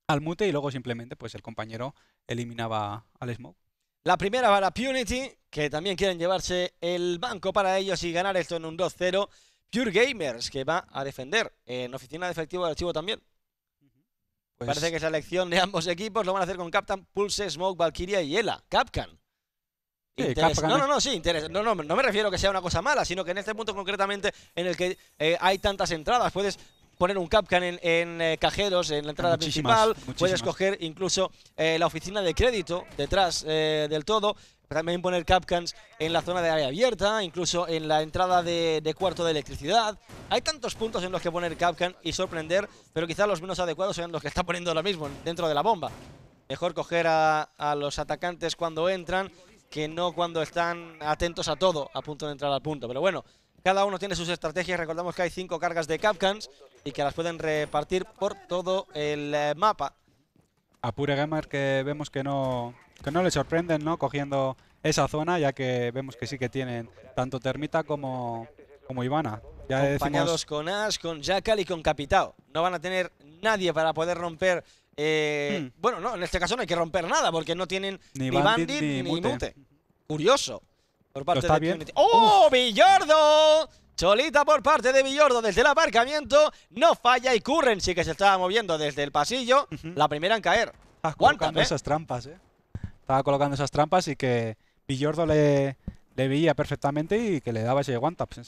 al mute y luego simplemente pues el compañero eliminaba al smoke. La primera va la Punity, que también quieren llevarse el banco para ellos y ganar esto en un 2-0. Pure Gamers, que va a defender en oficina de efectivo de archivo también. Pues Parece que esa elección de ambos equipos. Lo van a hacer con Captain, Pulse, Smoke, Valkyria y Ela. Capcan no, no, no, sí, no, no, no, me refiero que sea una cosa mala, sino que en este punto concretamente en el que eh, hay tantas entradas, puedes poner un Capcan en, eh, cajeros, en la entrada principal, puedes coger incluso eh, la oficina de crédito detrás del todo, también poner Capcans en la zona de área abierta, incluso en la entrada de, cuarto de electricidad. Hay tantos puntos en los que poner Capcan y sorprender, pero quizá los menos adecuados sean los que está poniendo lo mismo dentro de la bomba. Mejor coger a los atacantes cuando entran que no cuando están atentos a todo, a punto de entrar al punto. Pero bueno, cada uno tiene sus estrategias. Recordamos que hay cinco cargas de Capcans y que las pueden repartir por todo el eh, mapa. A Gamer que vemos que no, que no le sorprenden, ¿no? Cogiendo esa zona, ya que vemos que sí que tienen tanto Termita como, como Ivana. Ya con Ash, con Jackal y con Capitao. No van a tener nadie para poder romper eh, hmm. Bueno, no, en este caso no hay que romper nada porque no tienen ni, bandit, ni, mute. Curioso. Por parte de ¡Oh, ¡Billordo! Cholita por parte de Villordo desde el aparcamiento. No falla y Curren sí que se estaba moviendo desde el pasillo. La primera en caer. Estaba colocando ¿eh? esas trampas, ¿eh? Estaba colocando esas trampas y que Villordo le, veía perfectamente y que le daba ese pues one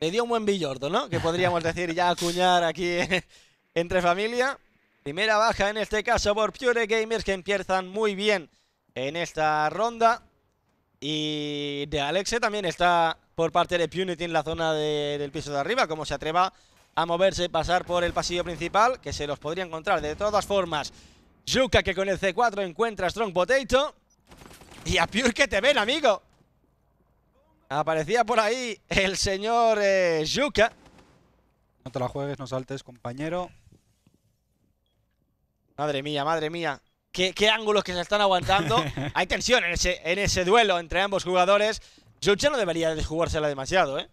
Le dio un buen Billordo, ¿no? Que podríamos [LAUGHS] decir ya acuñar aquí [LAUGHS] entre familia. Primera baja en este caso por Pure Gamers que empiezan muy bien en esta ronda. Y de Alexe también está por parte de Punity en la zona del piso de arriba. Como se atreva a moverse y pasar por el pasillo principal, que se los podría encontrar. De todas formas, Yuka que con el C4 encuentra Strong Potato. Y a Pure que te ven, amigo. Aparecía por ahí el señor eh, Yuka. No te la juegues, no saltes, compañero. Madre mía, madre mía. Qué, ángulos que se están aguantando. [LAUGHS] Hay tensión en ese, duelo entre ambos jugadores. Yucha no debería jugársela demasiado, ¿eh?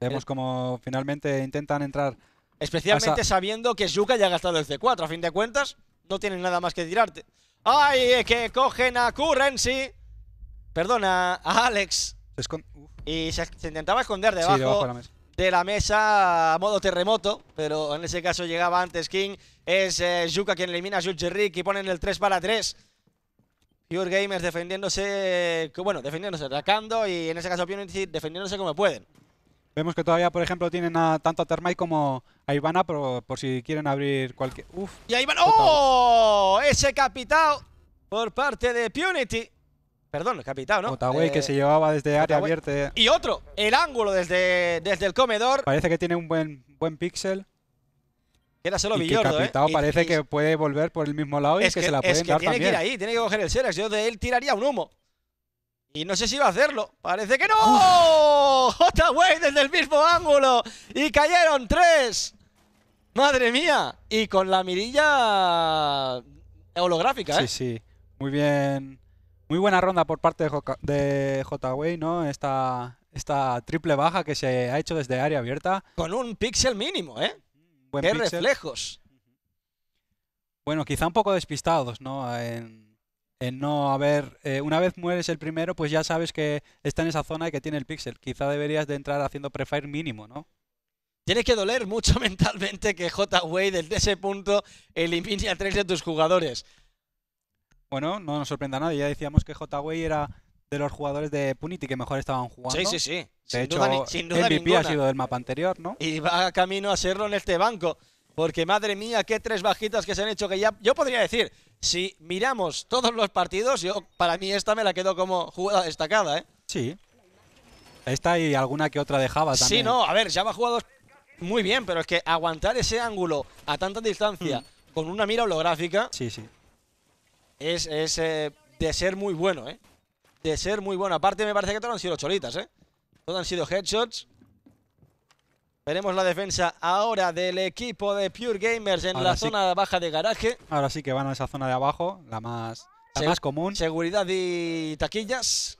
Vemos eh. cómo como finalmente intentan entrar. Especialmente sabiendo que Yuka ya ha gastado el C4. A fin de cuentas, no tienen nada más que tirarte. ¡Ay! Eh, que cogen a Currency. Perdona, a Alex. y se, intentaba esconder debajo de la mesa a modo terremoto, pero en ese caso llegaba antes King. Es eh, Yuka quien elimina a Rick y ponen el 3 para 3. Pure Gamers defendiéndose, bueno, defendiéndose, atacando y en ese caso Punity defendiéndose como pueden. Vemos que todavía, por ejemplo, tienen tanto a Termai como a Ivana, pero por si quieren abrir cualquier... Uf. Y a Ivana... ¡Oh! Ese capitado por parte de Punity. Perdón, capitán, ¿no? Otaway que eh, se llevaba desde área abierta. Y otro, el ángulo desde, desde el comedor. Parece que tiene un buen, buen píxel. Era solo Villordo, ¿eh? Capitao parece que puede volver por el mismo lado y es que, se la pueden dar tiene que ir ahí, tiene que coger el Serax. Yo de él tiraría un humo. Y no sé si va a hacerlo. Parece que no. Otaway desde el mismo ángulo. Y cayeron tres. Madre mía. Y con la mirilla eh, holográfica, ¿eh? Sí, sí. Muy bien muy buena ronda por parte de, J Way, ¿no? Esta, esta triple baja que se ha hecho desde área abierta. Con un píxel mínimo, ¿eh? Buen ¡Qué reflejos! Bueno, quizá un poco despistados, ¿no? En, no haber... Eh, una vez mueres el primero, pues ya sabes que está en esa zona y que tiene el píxel. Quizá deberías de entrar haciendo prefire mínimo, ¿no? Tiene que doler mucho [LAUGHS] mentalmente que J-Way desde ese punto elimine a tres de tus jugadores. Bueno, no nos sorprenda nada, Ya decíamos que J-Way era de los jugadores de Punity que mejor estaban jugando. Sí, sí, sí. De hecho, MVP ha sido del mapa anterior, ¿no? Y va camino a serlo en este banco. Porque madre mía, qué tres bajitas que se han hecho que ya... Yo podría decir, si miramos todos los partidos, yo para mí esta me la quedo como jugada destacada, ¿eh? Sí. Esta y alguna que otra dejaba también. Sí, no, a ver, ya va jugado muy bien, pero es que aguantar ese ángulo a tanta distancia mm. con una mira holográfica... Sí, sí es, eh, de ser muy bueno, ¿eh? De ser muy bueno. Aparte me parece que todos han sido cholitas, ¿eh? Todos han sido headshots. Veremos la defensa ahora del equipo de Pure Gamers en la zona baja de garaje. Ahora sí que van a esa zona de abajo, la más, la más común. Seguridad y taquillas.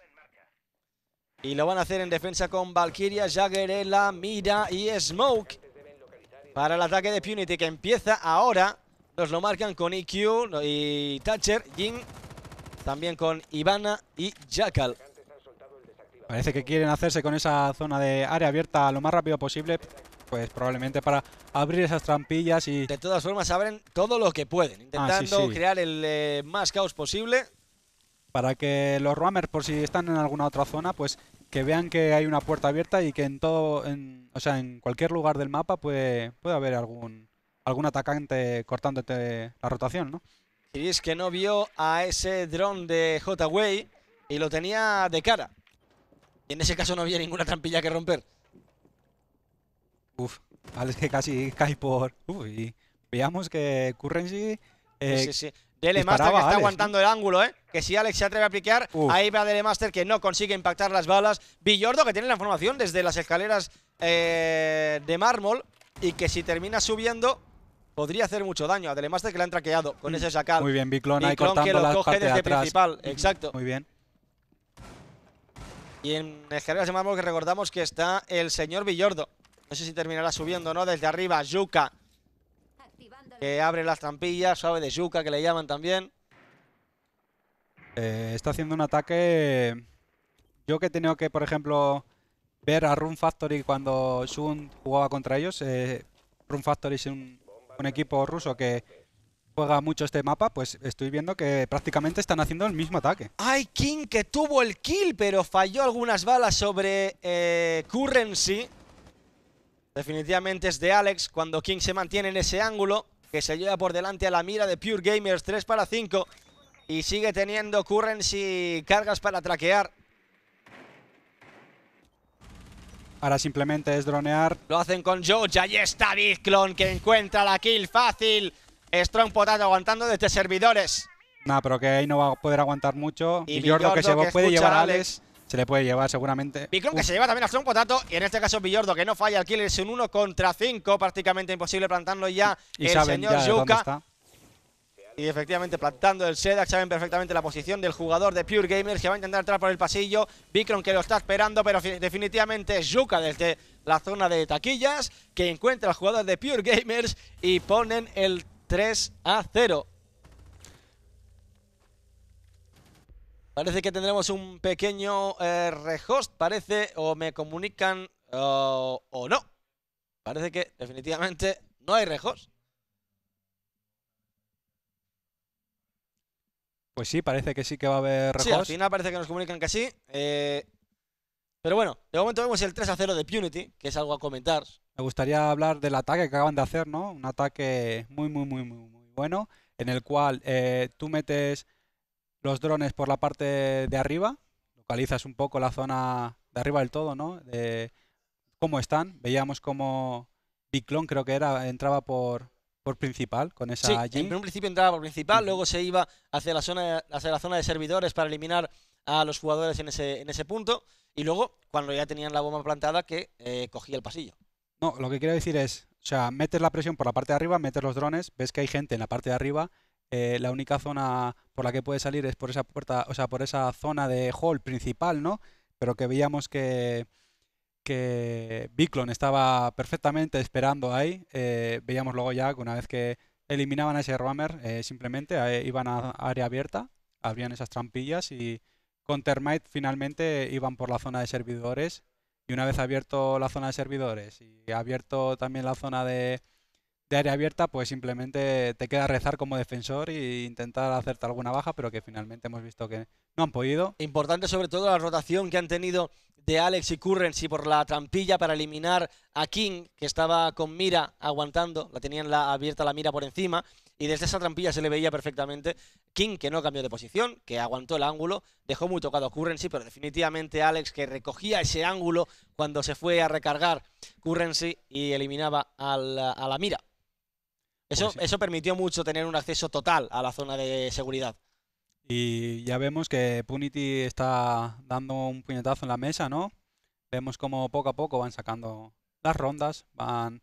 Y lo van a hacer en defensa con Valkyria, Ela, Mira y Smoke. Para el ataque de Punity que empieza ahora. Nos lo marcan con IQ e y Thatcher, Jin, también con Ivana y Jackal. Parece que quieren hacerse con esa zona de área abierta lo más rápido posible, pues probablemente para abrir esas trampillas y... De todas formas abren todo lo que pueden, ah, intentando crear el eh, más caos posible. Para que los roamers, por si están en alguna otra zona, pues que vean que hay una puerta abierta y que en todo, o sea, en cualquier lugar del mapa puede, puede haber algún, algún atacante cortándote la rotación, ¿no? es que no vio a ese dron de J-Way y lo tenía de cara. Y en ese caso no había ninguna trampilla que romper. Uf, Alex que [LAUGHS] casi cae por... Uf, y veamos que Currency... sí, eh, sí, sí. Dele Master que está aguantando el ángulo, ¿eh? Que si Alex se atreve a piquear, ahí va Dele Master que no consigue impactar las balas. Villordo que tiene la formación desde las escaleras eh, de mármol y que si termina subiendo podría hacer mucho daño además de que le han traqueado con mm. ese sacar. Muy bien, Biclon ahí cortando que lo coge desde principal, exacto. Muy bien. Y en el de Mármol que recordamos que está el señor Villordo. No sé si terminará subiendo no desde arriba. Yuka, que abre las trampillas, suave de Yuka, que le llaman también. Eh, está haciendo un ataque... Yo que he tenido que, por ejemplo, ver a Run Factory cuando Shun jugaba contra ellos. Eh, Run Factory es un un equipo ruso que juega mucho este mapa, pues estoy viendo que prácticamente están haciendo el mismo ataque. Hay King que tuvo el kill, pero falló algunas balas sobre eh, Currency. Definitivamente es de Alex cuando King se mantiene en ese ángulo, que se lleva por delante a la mira de Pure Gamers 3 para 5. Y sigue teniendo Currency cargas para traquear. Ahora simplemente es dronear. Lo hacen con George. Ahí está Bitclon que encuentra la kill fácil. Strong Potato aguantando desde servidores. Nah, pero que ahí no va a poder aguantar mucho. Y, que se puede llevar a Alex. Se le puede llevar seguramente. Bitclon que se lleva también a Strong Potato. Y en este caso Villordo que no falla. El kill es un 1 contra 5. Prácticamente imposible plantarlo ya y el señor Yuka. Y efectivamente plantando el Sedak, saben perfectamente la posición del jugador de Pure Gamers que va a intentar entrar por el pasillo. Bicron que lo está esperando, pero definitivamente Yuka desde la zona de taquillas que encuentra al jugador de Pure Gamers y ponen el 3 a 0. Parece que tendremos un pequeño eh, rehost, parece, o me comunican o no. Parece que definitivamente no hay rehost. Pues sí, parece que sí que va a haber rejos. Sí, al final parece que nos comunican que sí. Eh, pero bueno, de momento vemos el 3 a 0 de Punity, que es algo a comentar. Me gustaría hablar del ataque que acaban de hacer, ¿no? Un ataque muy, muy, muy, muy, bueno, en el cual eh, tú metes los drones por la parte de arriba, localizas un poco la zona de arriba del todo, ¿no? De cómo están. Veíamos cómo Piclón, creo que era, entraba por, por principal con esa En un principio entraba por principal, luego se iba hacia la zona hacia la zona de servidores para eliminar a los jugadores en ese, en ese punto y luego cuando ya tenían la bomba plantada que eh, cogía el pasillo. No, lo que quiero decir es, o sea, metes la presión por la parte de arriba, metes los drones, ves que hay gente en la parte de arriba, eh, la única zona por la que puede salir es por esa puerta, o sea, por esa zona de hall principal, ¿no? Pero que veíamos que que Biclon estaba perfectamente esperando ahí. Eh, veíamos luego ya que una vez que eliminaban a ese Roamer, eh, simplemente eh, iban a área abierta, abrían esas trampillas y con Termite finalmente iban por la zona de servidores. Y una vez abierto la zona de servidores y abierto también la zona de, de área abierta, pues simplemente te queda rezar como defensor e intentar hacerte alguna baja, pero que finalmente hemos visto que no han podido. Importante sobre todo la rotación que han tenido de Alex y Currency por la trampilla para eliminar a King, que estaba con mira aguantando, la tenían la, abierta la mira por encima, y desde esa trampilla se le veía perfectamente King, que no cambió de posición, que aguantó el ángulo, dejó muy tocado a Currency, pero definitivamente Alex, que recogía ese ángulo cuando se fue a recargar Currency y eliminaba a la, mira. Pues eso, eso permitió mucho tener un acceso total a la zona de seguridad. Y ya vemos que Punity está dando un puñetazo en la mesa, ¿no? Vemos como poco a poco van sacando las rondas, van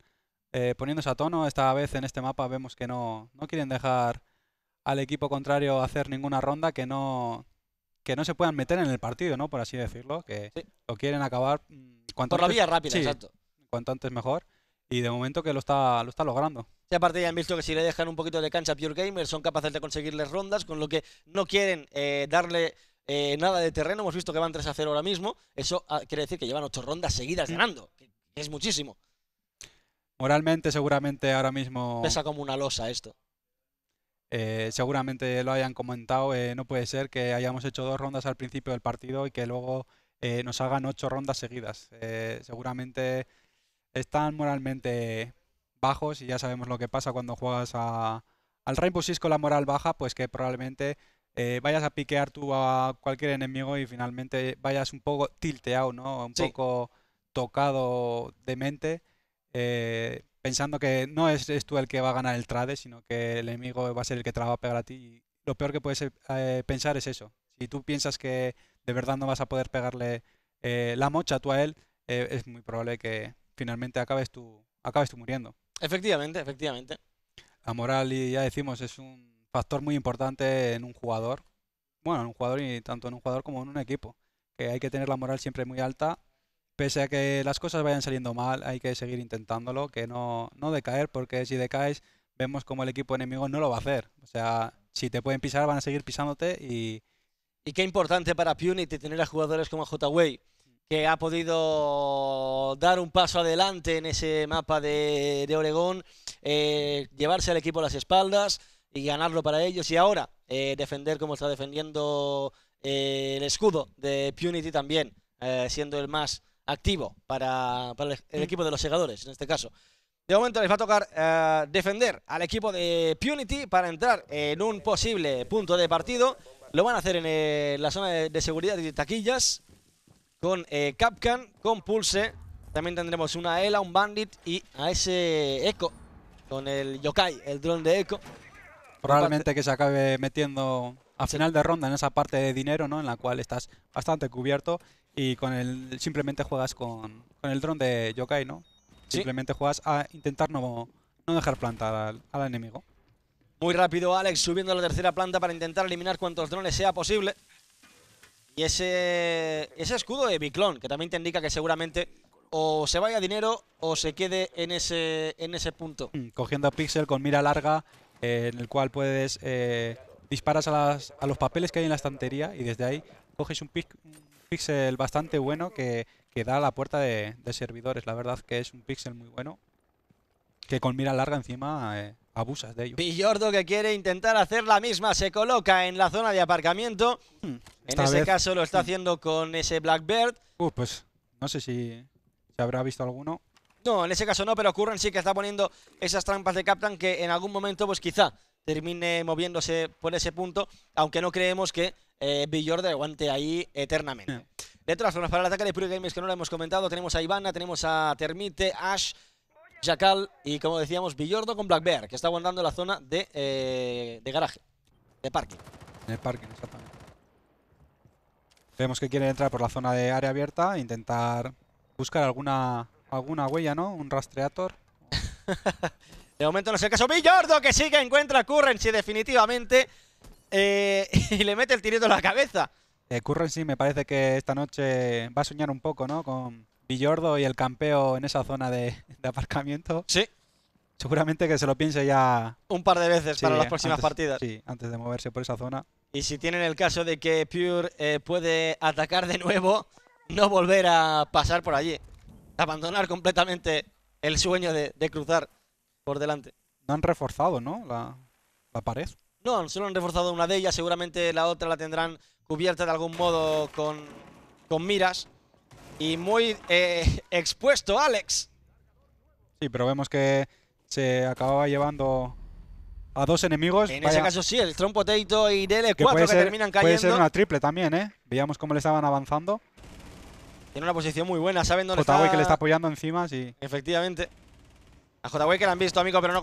eh, poniéndose a tono. Esta vez en este mapa vemos que no, no quieren dejar al equipo contrario hacer ninguna ronda que no que no se puedan meter en el partido, ¿no? Por así decirlo, que lo quieren acabar mm, cuanto por la vía rápida, Cuanto antes mejor. Y de momento que lo está, lo está logrando. Y aparte ya han visto que si le dejan un poquito de cancha a Pure Gamer, son capaces de conseguirles rondas, con lo que no quieren eh, darle eh, nada de terreno. Hemos visto que van 3 a 0 ahora mismo. Eso ah, quiere decir que llevan 8 rondas seguidas mm. ganando, que es muchísimo. Moralmente, seguramente ahora mismo. Pesa como una losa esto. Eh, seguramente lo hayan comentado. no puede ser que hayamos hecho dos rondas al principio del partido y que luego nos hagan ocho rondas seguidas. seguramente están moralmente bajos y ya sabemos lo que pasa cuando juegas a, al Rainbow Six con la moral baja, pues que probablemente eh, vayas a piquear tú a cualquier enemigo y finalmente vayas un poco tilteado, ¿no? Un poco tocado de mente, eh, pensando que no es, tú el que va a ganar el trade, sino que el enemigo va a ser el que te va a pegar a ti. lo peor que puedes eh, pensar es eso. Si tú piensas que de verdad no vas a poder pegarle la mocha tú a él, es muy probable que, finalmente acabes tú, acabes tú muriendo. Efectivamente, efectivamente. La moral, y ya decimos, es un factor muy importante en un jugador. Bueno, en un jugador y tanto en un jugador como en un equipo. Que hay que tener la moral siempre muy alta. Pese a que las cosas vayan saliendo mal, hay que seguir intentándolo, que no, decaer, porque si decaes, vemos como el equipo enemigo no lo va a hacer. O sea, si te pueden pisar, van a seguir pisándote y... Y qué importante para Punity tener a jugadores como J-Way que ha podido dar un paso adelante en ese mapa de, de Oregón, eh, llevarse al equipo a las espaldas y ganarlo para ellos. Y ahora eh, defender como está defendiendo eh, el escudo de Punity también, siendo el más activo para, el, equipo de los segadores en este caso. De momento les va a tocar defender al equipo de Punity para entrar en un posible punto de partido. Lo van a hacer en la zona de, seguridad de taquillas con eh, Capcan, con Pulse. También tendremos una Ela, un Bandit y a ese Echo con el Yokai, el dron de Echo. Probablemente que se acabe metiendo al final de ronda en esa parte de dinero, ¿no? En la cual estás bastante cubierto y con el simplemente juegas con, el dron de Yokai, ¿no? Simplemente juegas a intentar no, no dejar plantar al, al enemigo. Muy rápido Alex subiendo a la tercera planta para intentar eliminar cuantos drones sea posible. Y ese, ese escudo de Biclón, que también te indica que seguramente o se vaya dinero o se quede en ese, en ese punto. Mm, cogiendo pixel con mira larga, eh, en el cual puedes... Eh, disparas a, a, los papeles que hay en la estantería y desde ahí coges un, pixel bastante bueno que, da a la puerta de, servidores. La verdad que es un pixel muy bueno, que con mira larga encima... Eh, abusas de ello. Billordo que quiere intentar hacer la misma, se coloca en la zona de aparcamiento. Hmm. en ese caso lo está hmm. haciendo con ese Blackbird. Uh, pues no sé si se habrá visto alguno. No, en ese caso no, pero ocurren sí que está poniendo esas trampas de Captain que en algún momento pues quizá termine moviéndose por ese punto, aunque no creemos que Billordo eh, aguante ahí eternamente. Hmm. de todas formas, para el ataque de Pure Games que no lo hemos comentado, tenemos a Ivana, tenemos a Termite, Ash, Jackal y, como decíamos, Villordo con Black Bear, que está aguantando la zona de, eh, de garaje, de parking. De parking, exactamente. Vemos que quiere entrar por la zona de área abierta, intentar buscar alguna alguna huella, ¿no? Un rastreator. [LAUGHS] de momento no es el caso. Villordo que sí que encuentra Currency definitivamente eh, [LAUGHS] y le mete el tirito en la cabeza. Eh, Currency me parece que esta noche va a soñar un poco, ¿no? Con, Villordo y el campeo en esa zona de, aparcamiento. Sí. Seguramente que se lo piense ya... Un par de veces para las próximas partidas. Sí, antes de moverse por esa zona. Y si tienen el caso de que Pure eh, puede atacar de nuevo, no volver a pasar por allí. Abandonar completamente el sueño de, cruzar por delante. No han reforzado, ¿no? La, pared. No, solo han reforzado una de ellas. Seguramente la otra la tendrán cubierta de algún modo con, con miras y muy eh, expuesto Alex. Sí, pero vemos que se acababa llevando a dos enemigos. En ese caso sí, el Trompoteito y DL4 que, terminan cayendo. Puede ser una triple también, ¿eh? Veíamos cómo le estaban avanzando. Tiene una posición muy buena, saben dónde está está. que le está apoyando encima, sí. Efectivamente. A Jotaway que la han visto, amigo, pero no,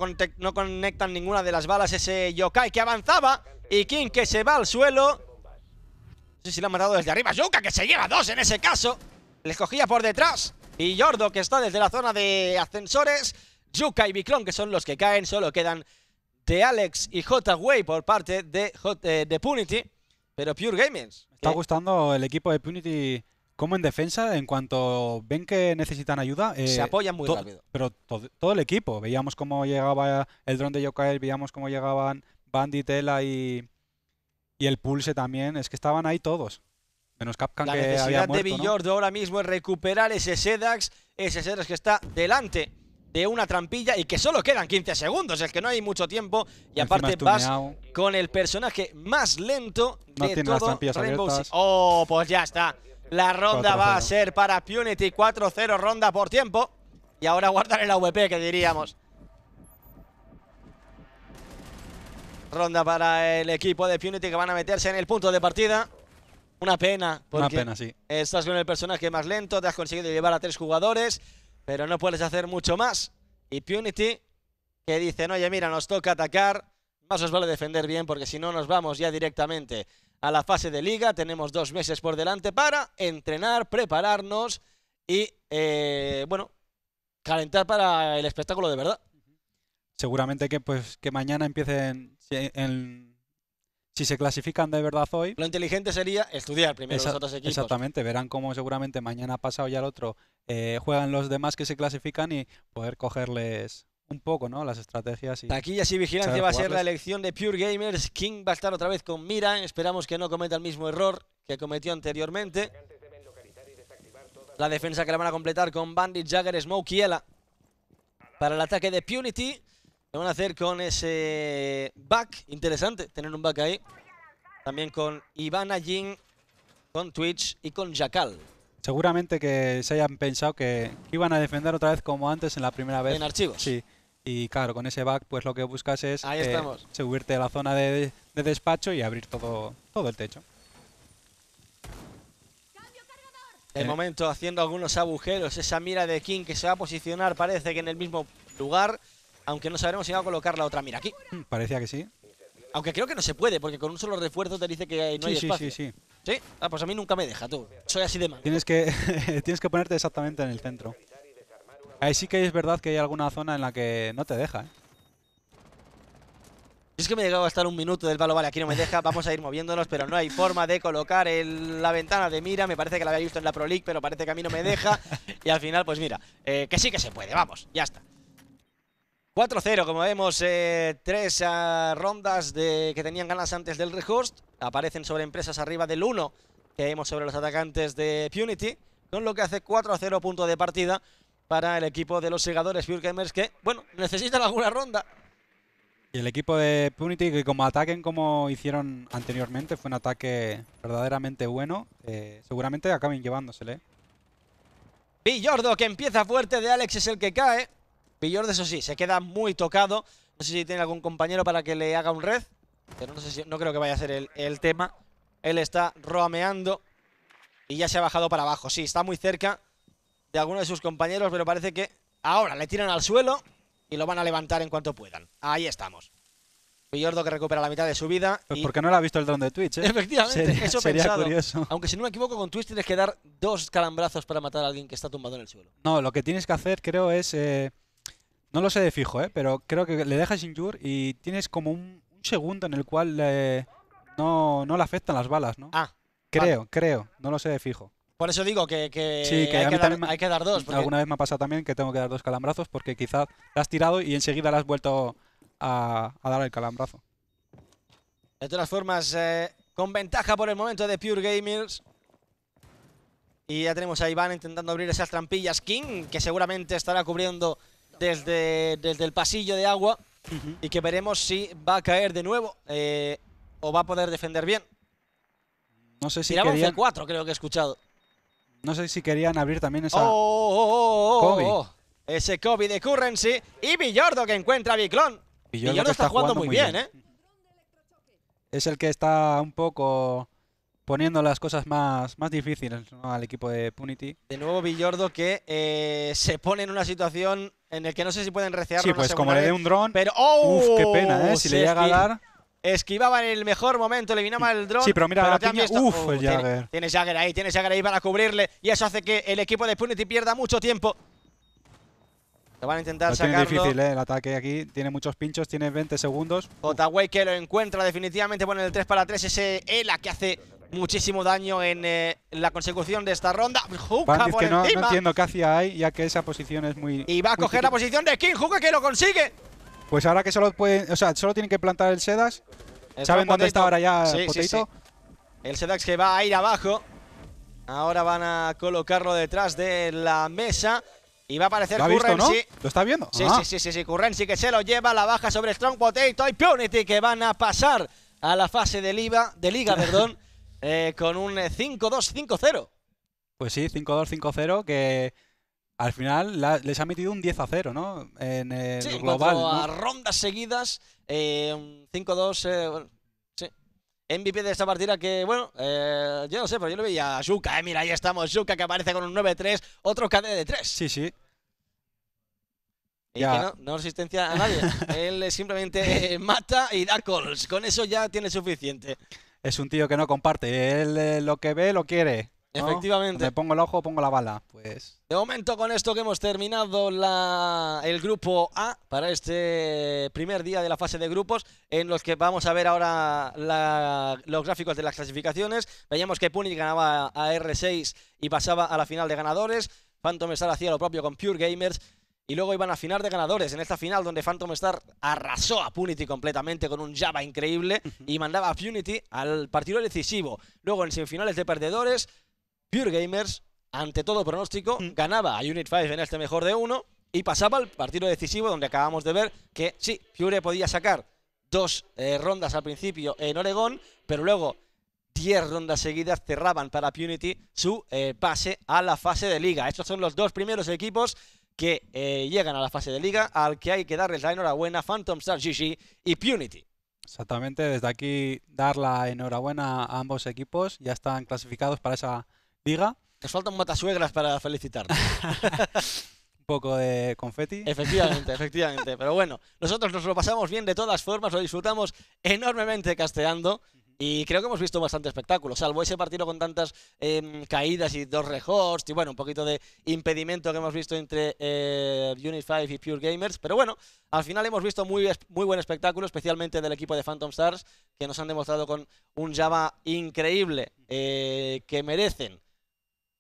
conectan ninguna de las balas. Ese Yokai que avanzaba y King que se va al suelo. No sé si le han matado desde arriba. Yuka que se lleva dos en ese caso. Les cogía por detrás. Y Yordo, que está desde la zona de ascensores. Yuka y Biclón, que son los que caen. Solo quedan de Alex y J-Way por parte de, eh, de Punity. Pero Pure Gamers. está gustando el equipo de Punity como en defensa, en cuanto ven que necesitan ayuda, eh, se apoyan muy rápido. Pero todo el equipo, veíamos cómo llegaba el dron de Yokael, veíamos cómo llegaban Banditela y, y el Pulse también, es que estaban ahí todos. La necesidad de Billordo ahora mismo es recuperar ese Sedax, ese Sedax que está delante de una trampilla y que solo quedan 15 segundos, es que no hay mucho tiempo y aparte vas con el personaje más lento de todo Rainbow Six. Oh, pues ya está. La ronda va a ser para Punity 4-0 ronda por tiempo y ahora guardar el AVP, que diríamos. Ronda para el equipo de Punity que van a meterse en el punto de partida. Una pena, porque Una pena, sí. estás con el personaje más lento, te has conseguido llevar a tres jugadores, pero no puedes hacer mucho más. Y Punity, que dicen, oye, mira, nos toca atacar, más os vale defender bien, porque si no nos vamos ya directamente a la fase de liga. Tenemos dos meses por delante para entrenar, prepararnos y, eh, bueno, calentar para el espectáculo de verdad. Seguramente que, pues, que mañana empiecen en si se clasifican de verdad hoy. Lo inteligente sería estudiar primero los otros equipos. Exactamente, verán cómo seguramente mañana, pasado y al otro eh, juegan los demás que se clasifican y poder cogerles un poco, ¿no? Las estrategias y. Taquillas y vigilancia va a ser la elección de Pure Gamers. King va a estar otra vez con Mira. Esperamos que no cometa el mismo error que cometió anteriormente. La defensa que la van a completar con Bandit, Jagger, Smoke y Ela. Para el ataque de Punity. Lo van a hacer con ese back. Interesante tener un back ahí. También con Ivana Jin, con Twitch y con Jackal. Seguramente que se hayan pensado que iban a defender otra vez como antes en la primera vez. En archivos. Sí. Y claro, con ese back pues lo que buscas es eh, subirte a la zona de, despacho y abrir todo, todo el techo. De eh. momento haciendo algunos agujeros, esa mira de King que se va a posicionar parece que en el mismo lugar. Aunque no sabremos si va a colocar la otra mira aquí. Mm, parecía que sí. Aunque creo que no se puede, porque con un solo refuerzo te dice que no hay espacio. Sí, sí, sí. Ah, pues a mí nunca me deja, tú. Soy así de mal. Tienes que, [LAUGHS] tienes que ponerte exactamente en el centro. Ahí sí que es verdad que hay alguna zona en la que no te deja, ¿eh? Es que me he llegado a estar un minuto del palo, vale, aquí no me deja, vamos a ir moviéndonos, pero no hay forma de colocar la ventana de mira, me parece que la había visto en la Pro League, pero parece que a mí no me deja, y al final, pues mira, eh, que sí que se puede, vamos, ya está. 4-0, como vemos, eh, tres rondas de, que tenían ganas antes del rehost. Aparecen sobre empresas arriba del 1 que vemos sobre los atacantes de Punity, con lo que hace 4-0 punto de partida para el equipo de los segadores Burkemers que, bueno, necesitan alguna ronda. Y el equipo de Punity, que como ataquen como hicieron anteriormente, fue un ataque verdaderamente bueno, eh, seguramente acaben llevándosele. ¿eh? Villordo, que empieza fuerte de Alex, es el que cae. Pillordo eso sí, se queda muy tocado. No sé si tiene algún compañero para que le haga un red. Pero no, sé si, no creo que vaya a ser el, tema. Él está roameando. Y ya se ha bajado para abajo. Sí, está muy cerca de alguno de sus compañeros, pero parece que ahora le tiran al suelo y lo van a levantar en cuanto puedan. Ahí estamos. Pillordo que recupera la mitad de su vida. Pues porque no le ha visto el dron de Twitch, ¿eh? Efectivamente, eso sería Curioso. Aunque si no me equivoco, con Twitch tienes que dar dos calambrazos para matar a alguien que está tumbado en el suelo. No, lo que tienes que hacer, creo, es eh, no lo sé de fijo, ¿eh? pero creo que le dejas injur y tienes como un, segundo en el cual eh, no, no, le afectan las balas, ¿no? Ah. Creo, creo. No lo sé de fijo. Por eso digo que, que, hay, que dar, dos. Alguna vez me ha pasado también que tengo que dar dos calambrazos porque quizás la has tirado y enseguida la has vuelto a, dar el calambrazo. De todas formas, eh, con ventaja por el momento de Pure Gamers. Y ya tenemos a Iván intentando abrir esas trampillas. King, que seguramente estará cubriendo desde, desde el pasillo de agua y que veremos si va a caer de nuevo o va a poder defender bien. No sé si Tiramos querían... 4 creo que he escuchado. No sé si querían abrir también esa... Oh, oh, oh, Kobe. Ese Kobe de Currency y Villordo que encuentra a Biclón. Villordo, está, jugando, muy bien, bien, ¿eh? Es el que está un poco poniendo las cosas más, difíciles al equipo de Punity. De nuevo Villordo que eh, se pone en una situación en la que no sé si pueden recear. Sí, pues como le dé un dron. Pero ¡oh! Uf, qué ¡oh! pena, ¿eh? Si le llega a dar... Esquivaba en el mejor momento, le vino mal el dron. Sí, pero mira, pero la piña, uf, el oh, Jagger. Tiene, Jagger ahí, tienes Jagger ahí para cubrirle. Y eso hace que el equipo de Punity pierda mucho tiempo. Lo van a intentar sacar. Es difícil, ¿eh? El ataque aquí tiene muchos pinchos, tiene 20 segundos. Otaway que lo encuentra definitivamente, bueno, el 3 para 3. Ese ELA que hace muchísimo daño eh, en la consecución de esta ronda. Juca por no, entiendo qué hacía ahí, ya que esa posición es muy... Y va a coger la posición de King Juca que lo consigue. Pues ahora que solo pueden, o sea, solo tienen que plantar el Sedas. ¿Saben dónde está ahora ya el El Sedax que va a ir abajo. Ahora van a colocarlo detrás de la mesa. Y va a aparecer ¿Lo Currency. ¿Lo está viendo? Sí, ah. sí, sí, sí, sí. que se lo lleva. La baja sobre Strong Potato y Punity que van a pasar a la fase de, liga, de liga [LAUGHS] perdón eh, con un 5-2-5-0. Eh, pues sí, 5-2-5-0 que al final les ha metido un 10 0, ¿no? En el sí, global. a rondas seguidas, 5-2, eh, eh sí. MVP de esta partida que, bueno, eh, yo no sé, pero yo lo veía a eh, mira, ahí estamos, Zuka que aparece con un 9-3, otro KD de 3. Sí, sí. Y ya. no, no, resistencia a nadie. [LAUGHS] Él simplemente mata y da calls. Con eso ya tiene suficiente es un tío que no comparte. Él eh, lo que ve, lo quiere. Efectivamente. Me pongo el ojo, pongo la bala. Pues. De momento, con esto que hemos terminado la, el grupo A para este primer día de la fase de grupos, en los que vamos a ver ahora los gráficos de las clasificaciones. Veíamos que Puny ganaba a R6 y pasaba a la final de ganadores. Phantom Star hacía lo propio con Pure Gamers y luego iban a final de ganadores en esta final donde Phantom Star arrasó a Punity completamente con un Java increíble y [LAUGHS] mandaba a Punity al partido decisivo. Luego en semifinales de perdedores, Pure Gamers, ante todo pronóstico, mm. ganaba a Unit 5 en este mejor de uno y pasaba al partido decisivo donde acabamos de ver que sí, Pure podía sacar dos eh, rondas al principio en Oregón, pero luego 10 rondas seguidas cerraban para Punity su eh, pase a la fase de liga. Estos son los dos primeros equipos que eh, llegan a la fase de liga, al que hay que darles la enhorabuena, Phantom Star GG y Punity. Exactamente, desde aquí dar la enhorabuena a ambos equipos, ya están clasificados para esa liga. Nos faltan matasuegras para felicitar. [LAUGHS] Un poco de confeti. Efectivamente, [LAUGHS] efectivamente. Pero bueno, nosotros nos lo pasamos bien de todas formas, lo disfrutamos enormemente casteando. Y creo que hemos visto bastante espectáculo, salvo ese partido con tantas em, caídas y dos rehosts y bueno, un poquito de impedimento que hemos visto entre eh, 5 y Pure Gamers. Pero bueno, al final hemos visto muy, muy buen espectáculo, especialmente del equipo de Phantom Stars, que nos han demostrado con un Java increíble eh, que merecen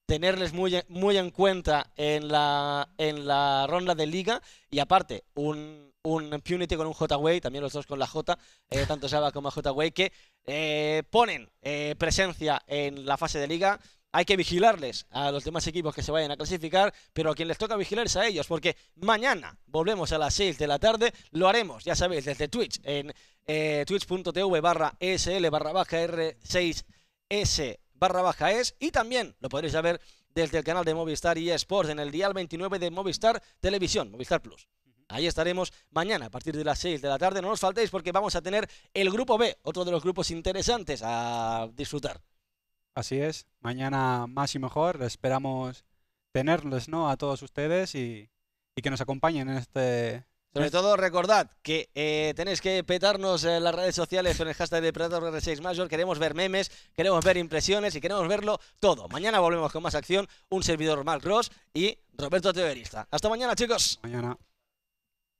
tenerles muy, muy en cuenta en la, en la ronda de liga y aparte un, un Punity con un J-Way, también los dos con la J, eh, tanto Java como J-Way, que eh, ponen eh, presencia en la fase de liga. Hay que vigilarles a los demás equipos que se vayan a clasificar, pero a quien les toca vigilar es a ellos, porque mañana volvemos a las 6 de la tarde, lo haremos, ya sabéis, desde Twitch, en eh, twitch.tv barra SL barra baja R6S barra baja es, y también lo podréis saber desde el canal de Movistar y Sports en el día 29 de Movistar Televisión, Movistar Plus. Ahí estaremos mañana a partir de las 6 de la tarde. No os faltéis porque vamos a tener el grupo B, otro de los grupos interesantes a disfrutar. Así es, mañana más y mejor. Esperamos tenerles ¿no? a todos ustedes y, que nos acompañen en este, sobre este todo recordad que eh, tenéis que petarnos en las redes sociales con el hashtag de Predator 6 Major. Queremos ver memes, queremos ver impresiones y queremos verlo todo. Mañana volvemos con más acción. Un servidor Mark Ross y Roberto Teverista. Hasta mañana, chicos. Mañana.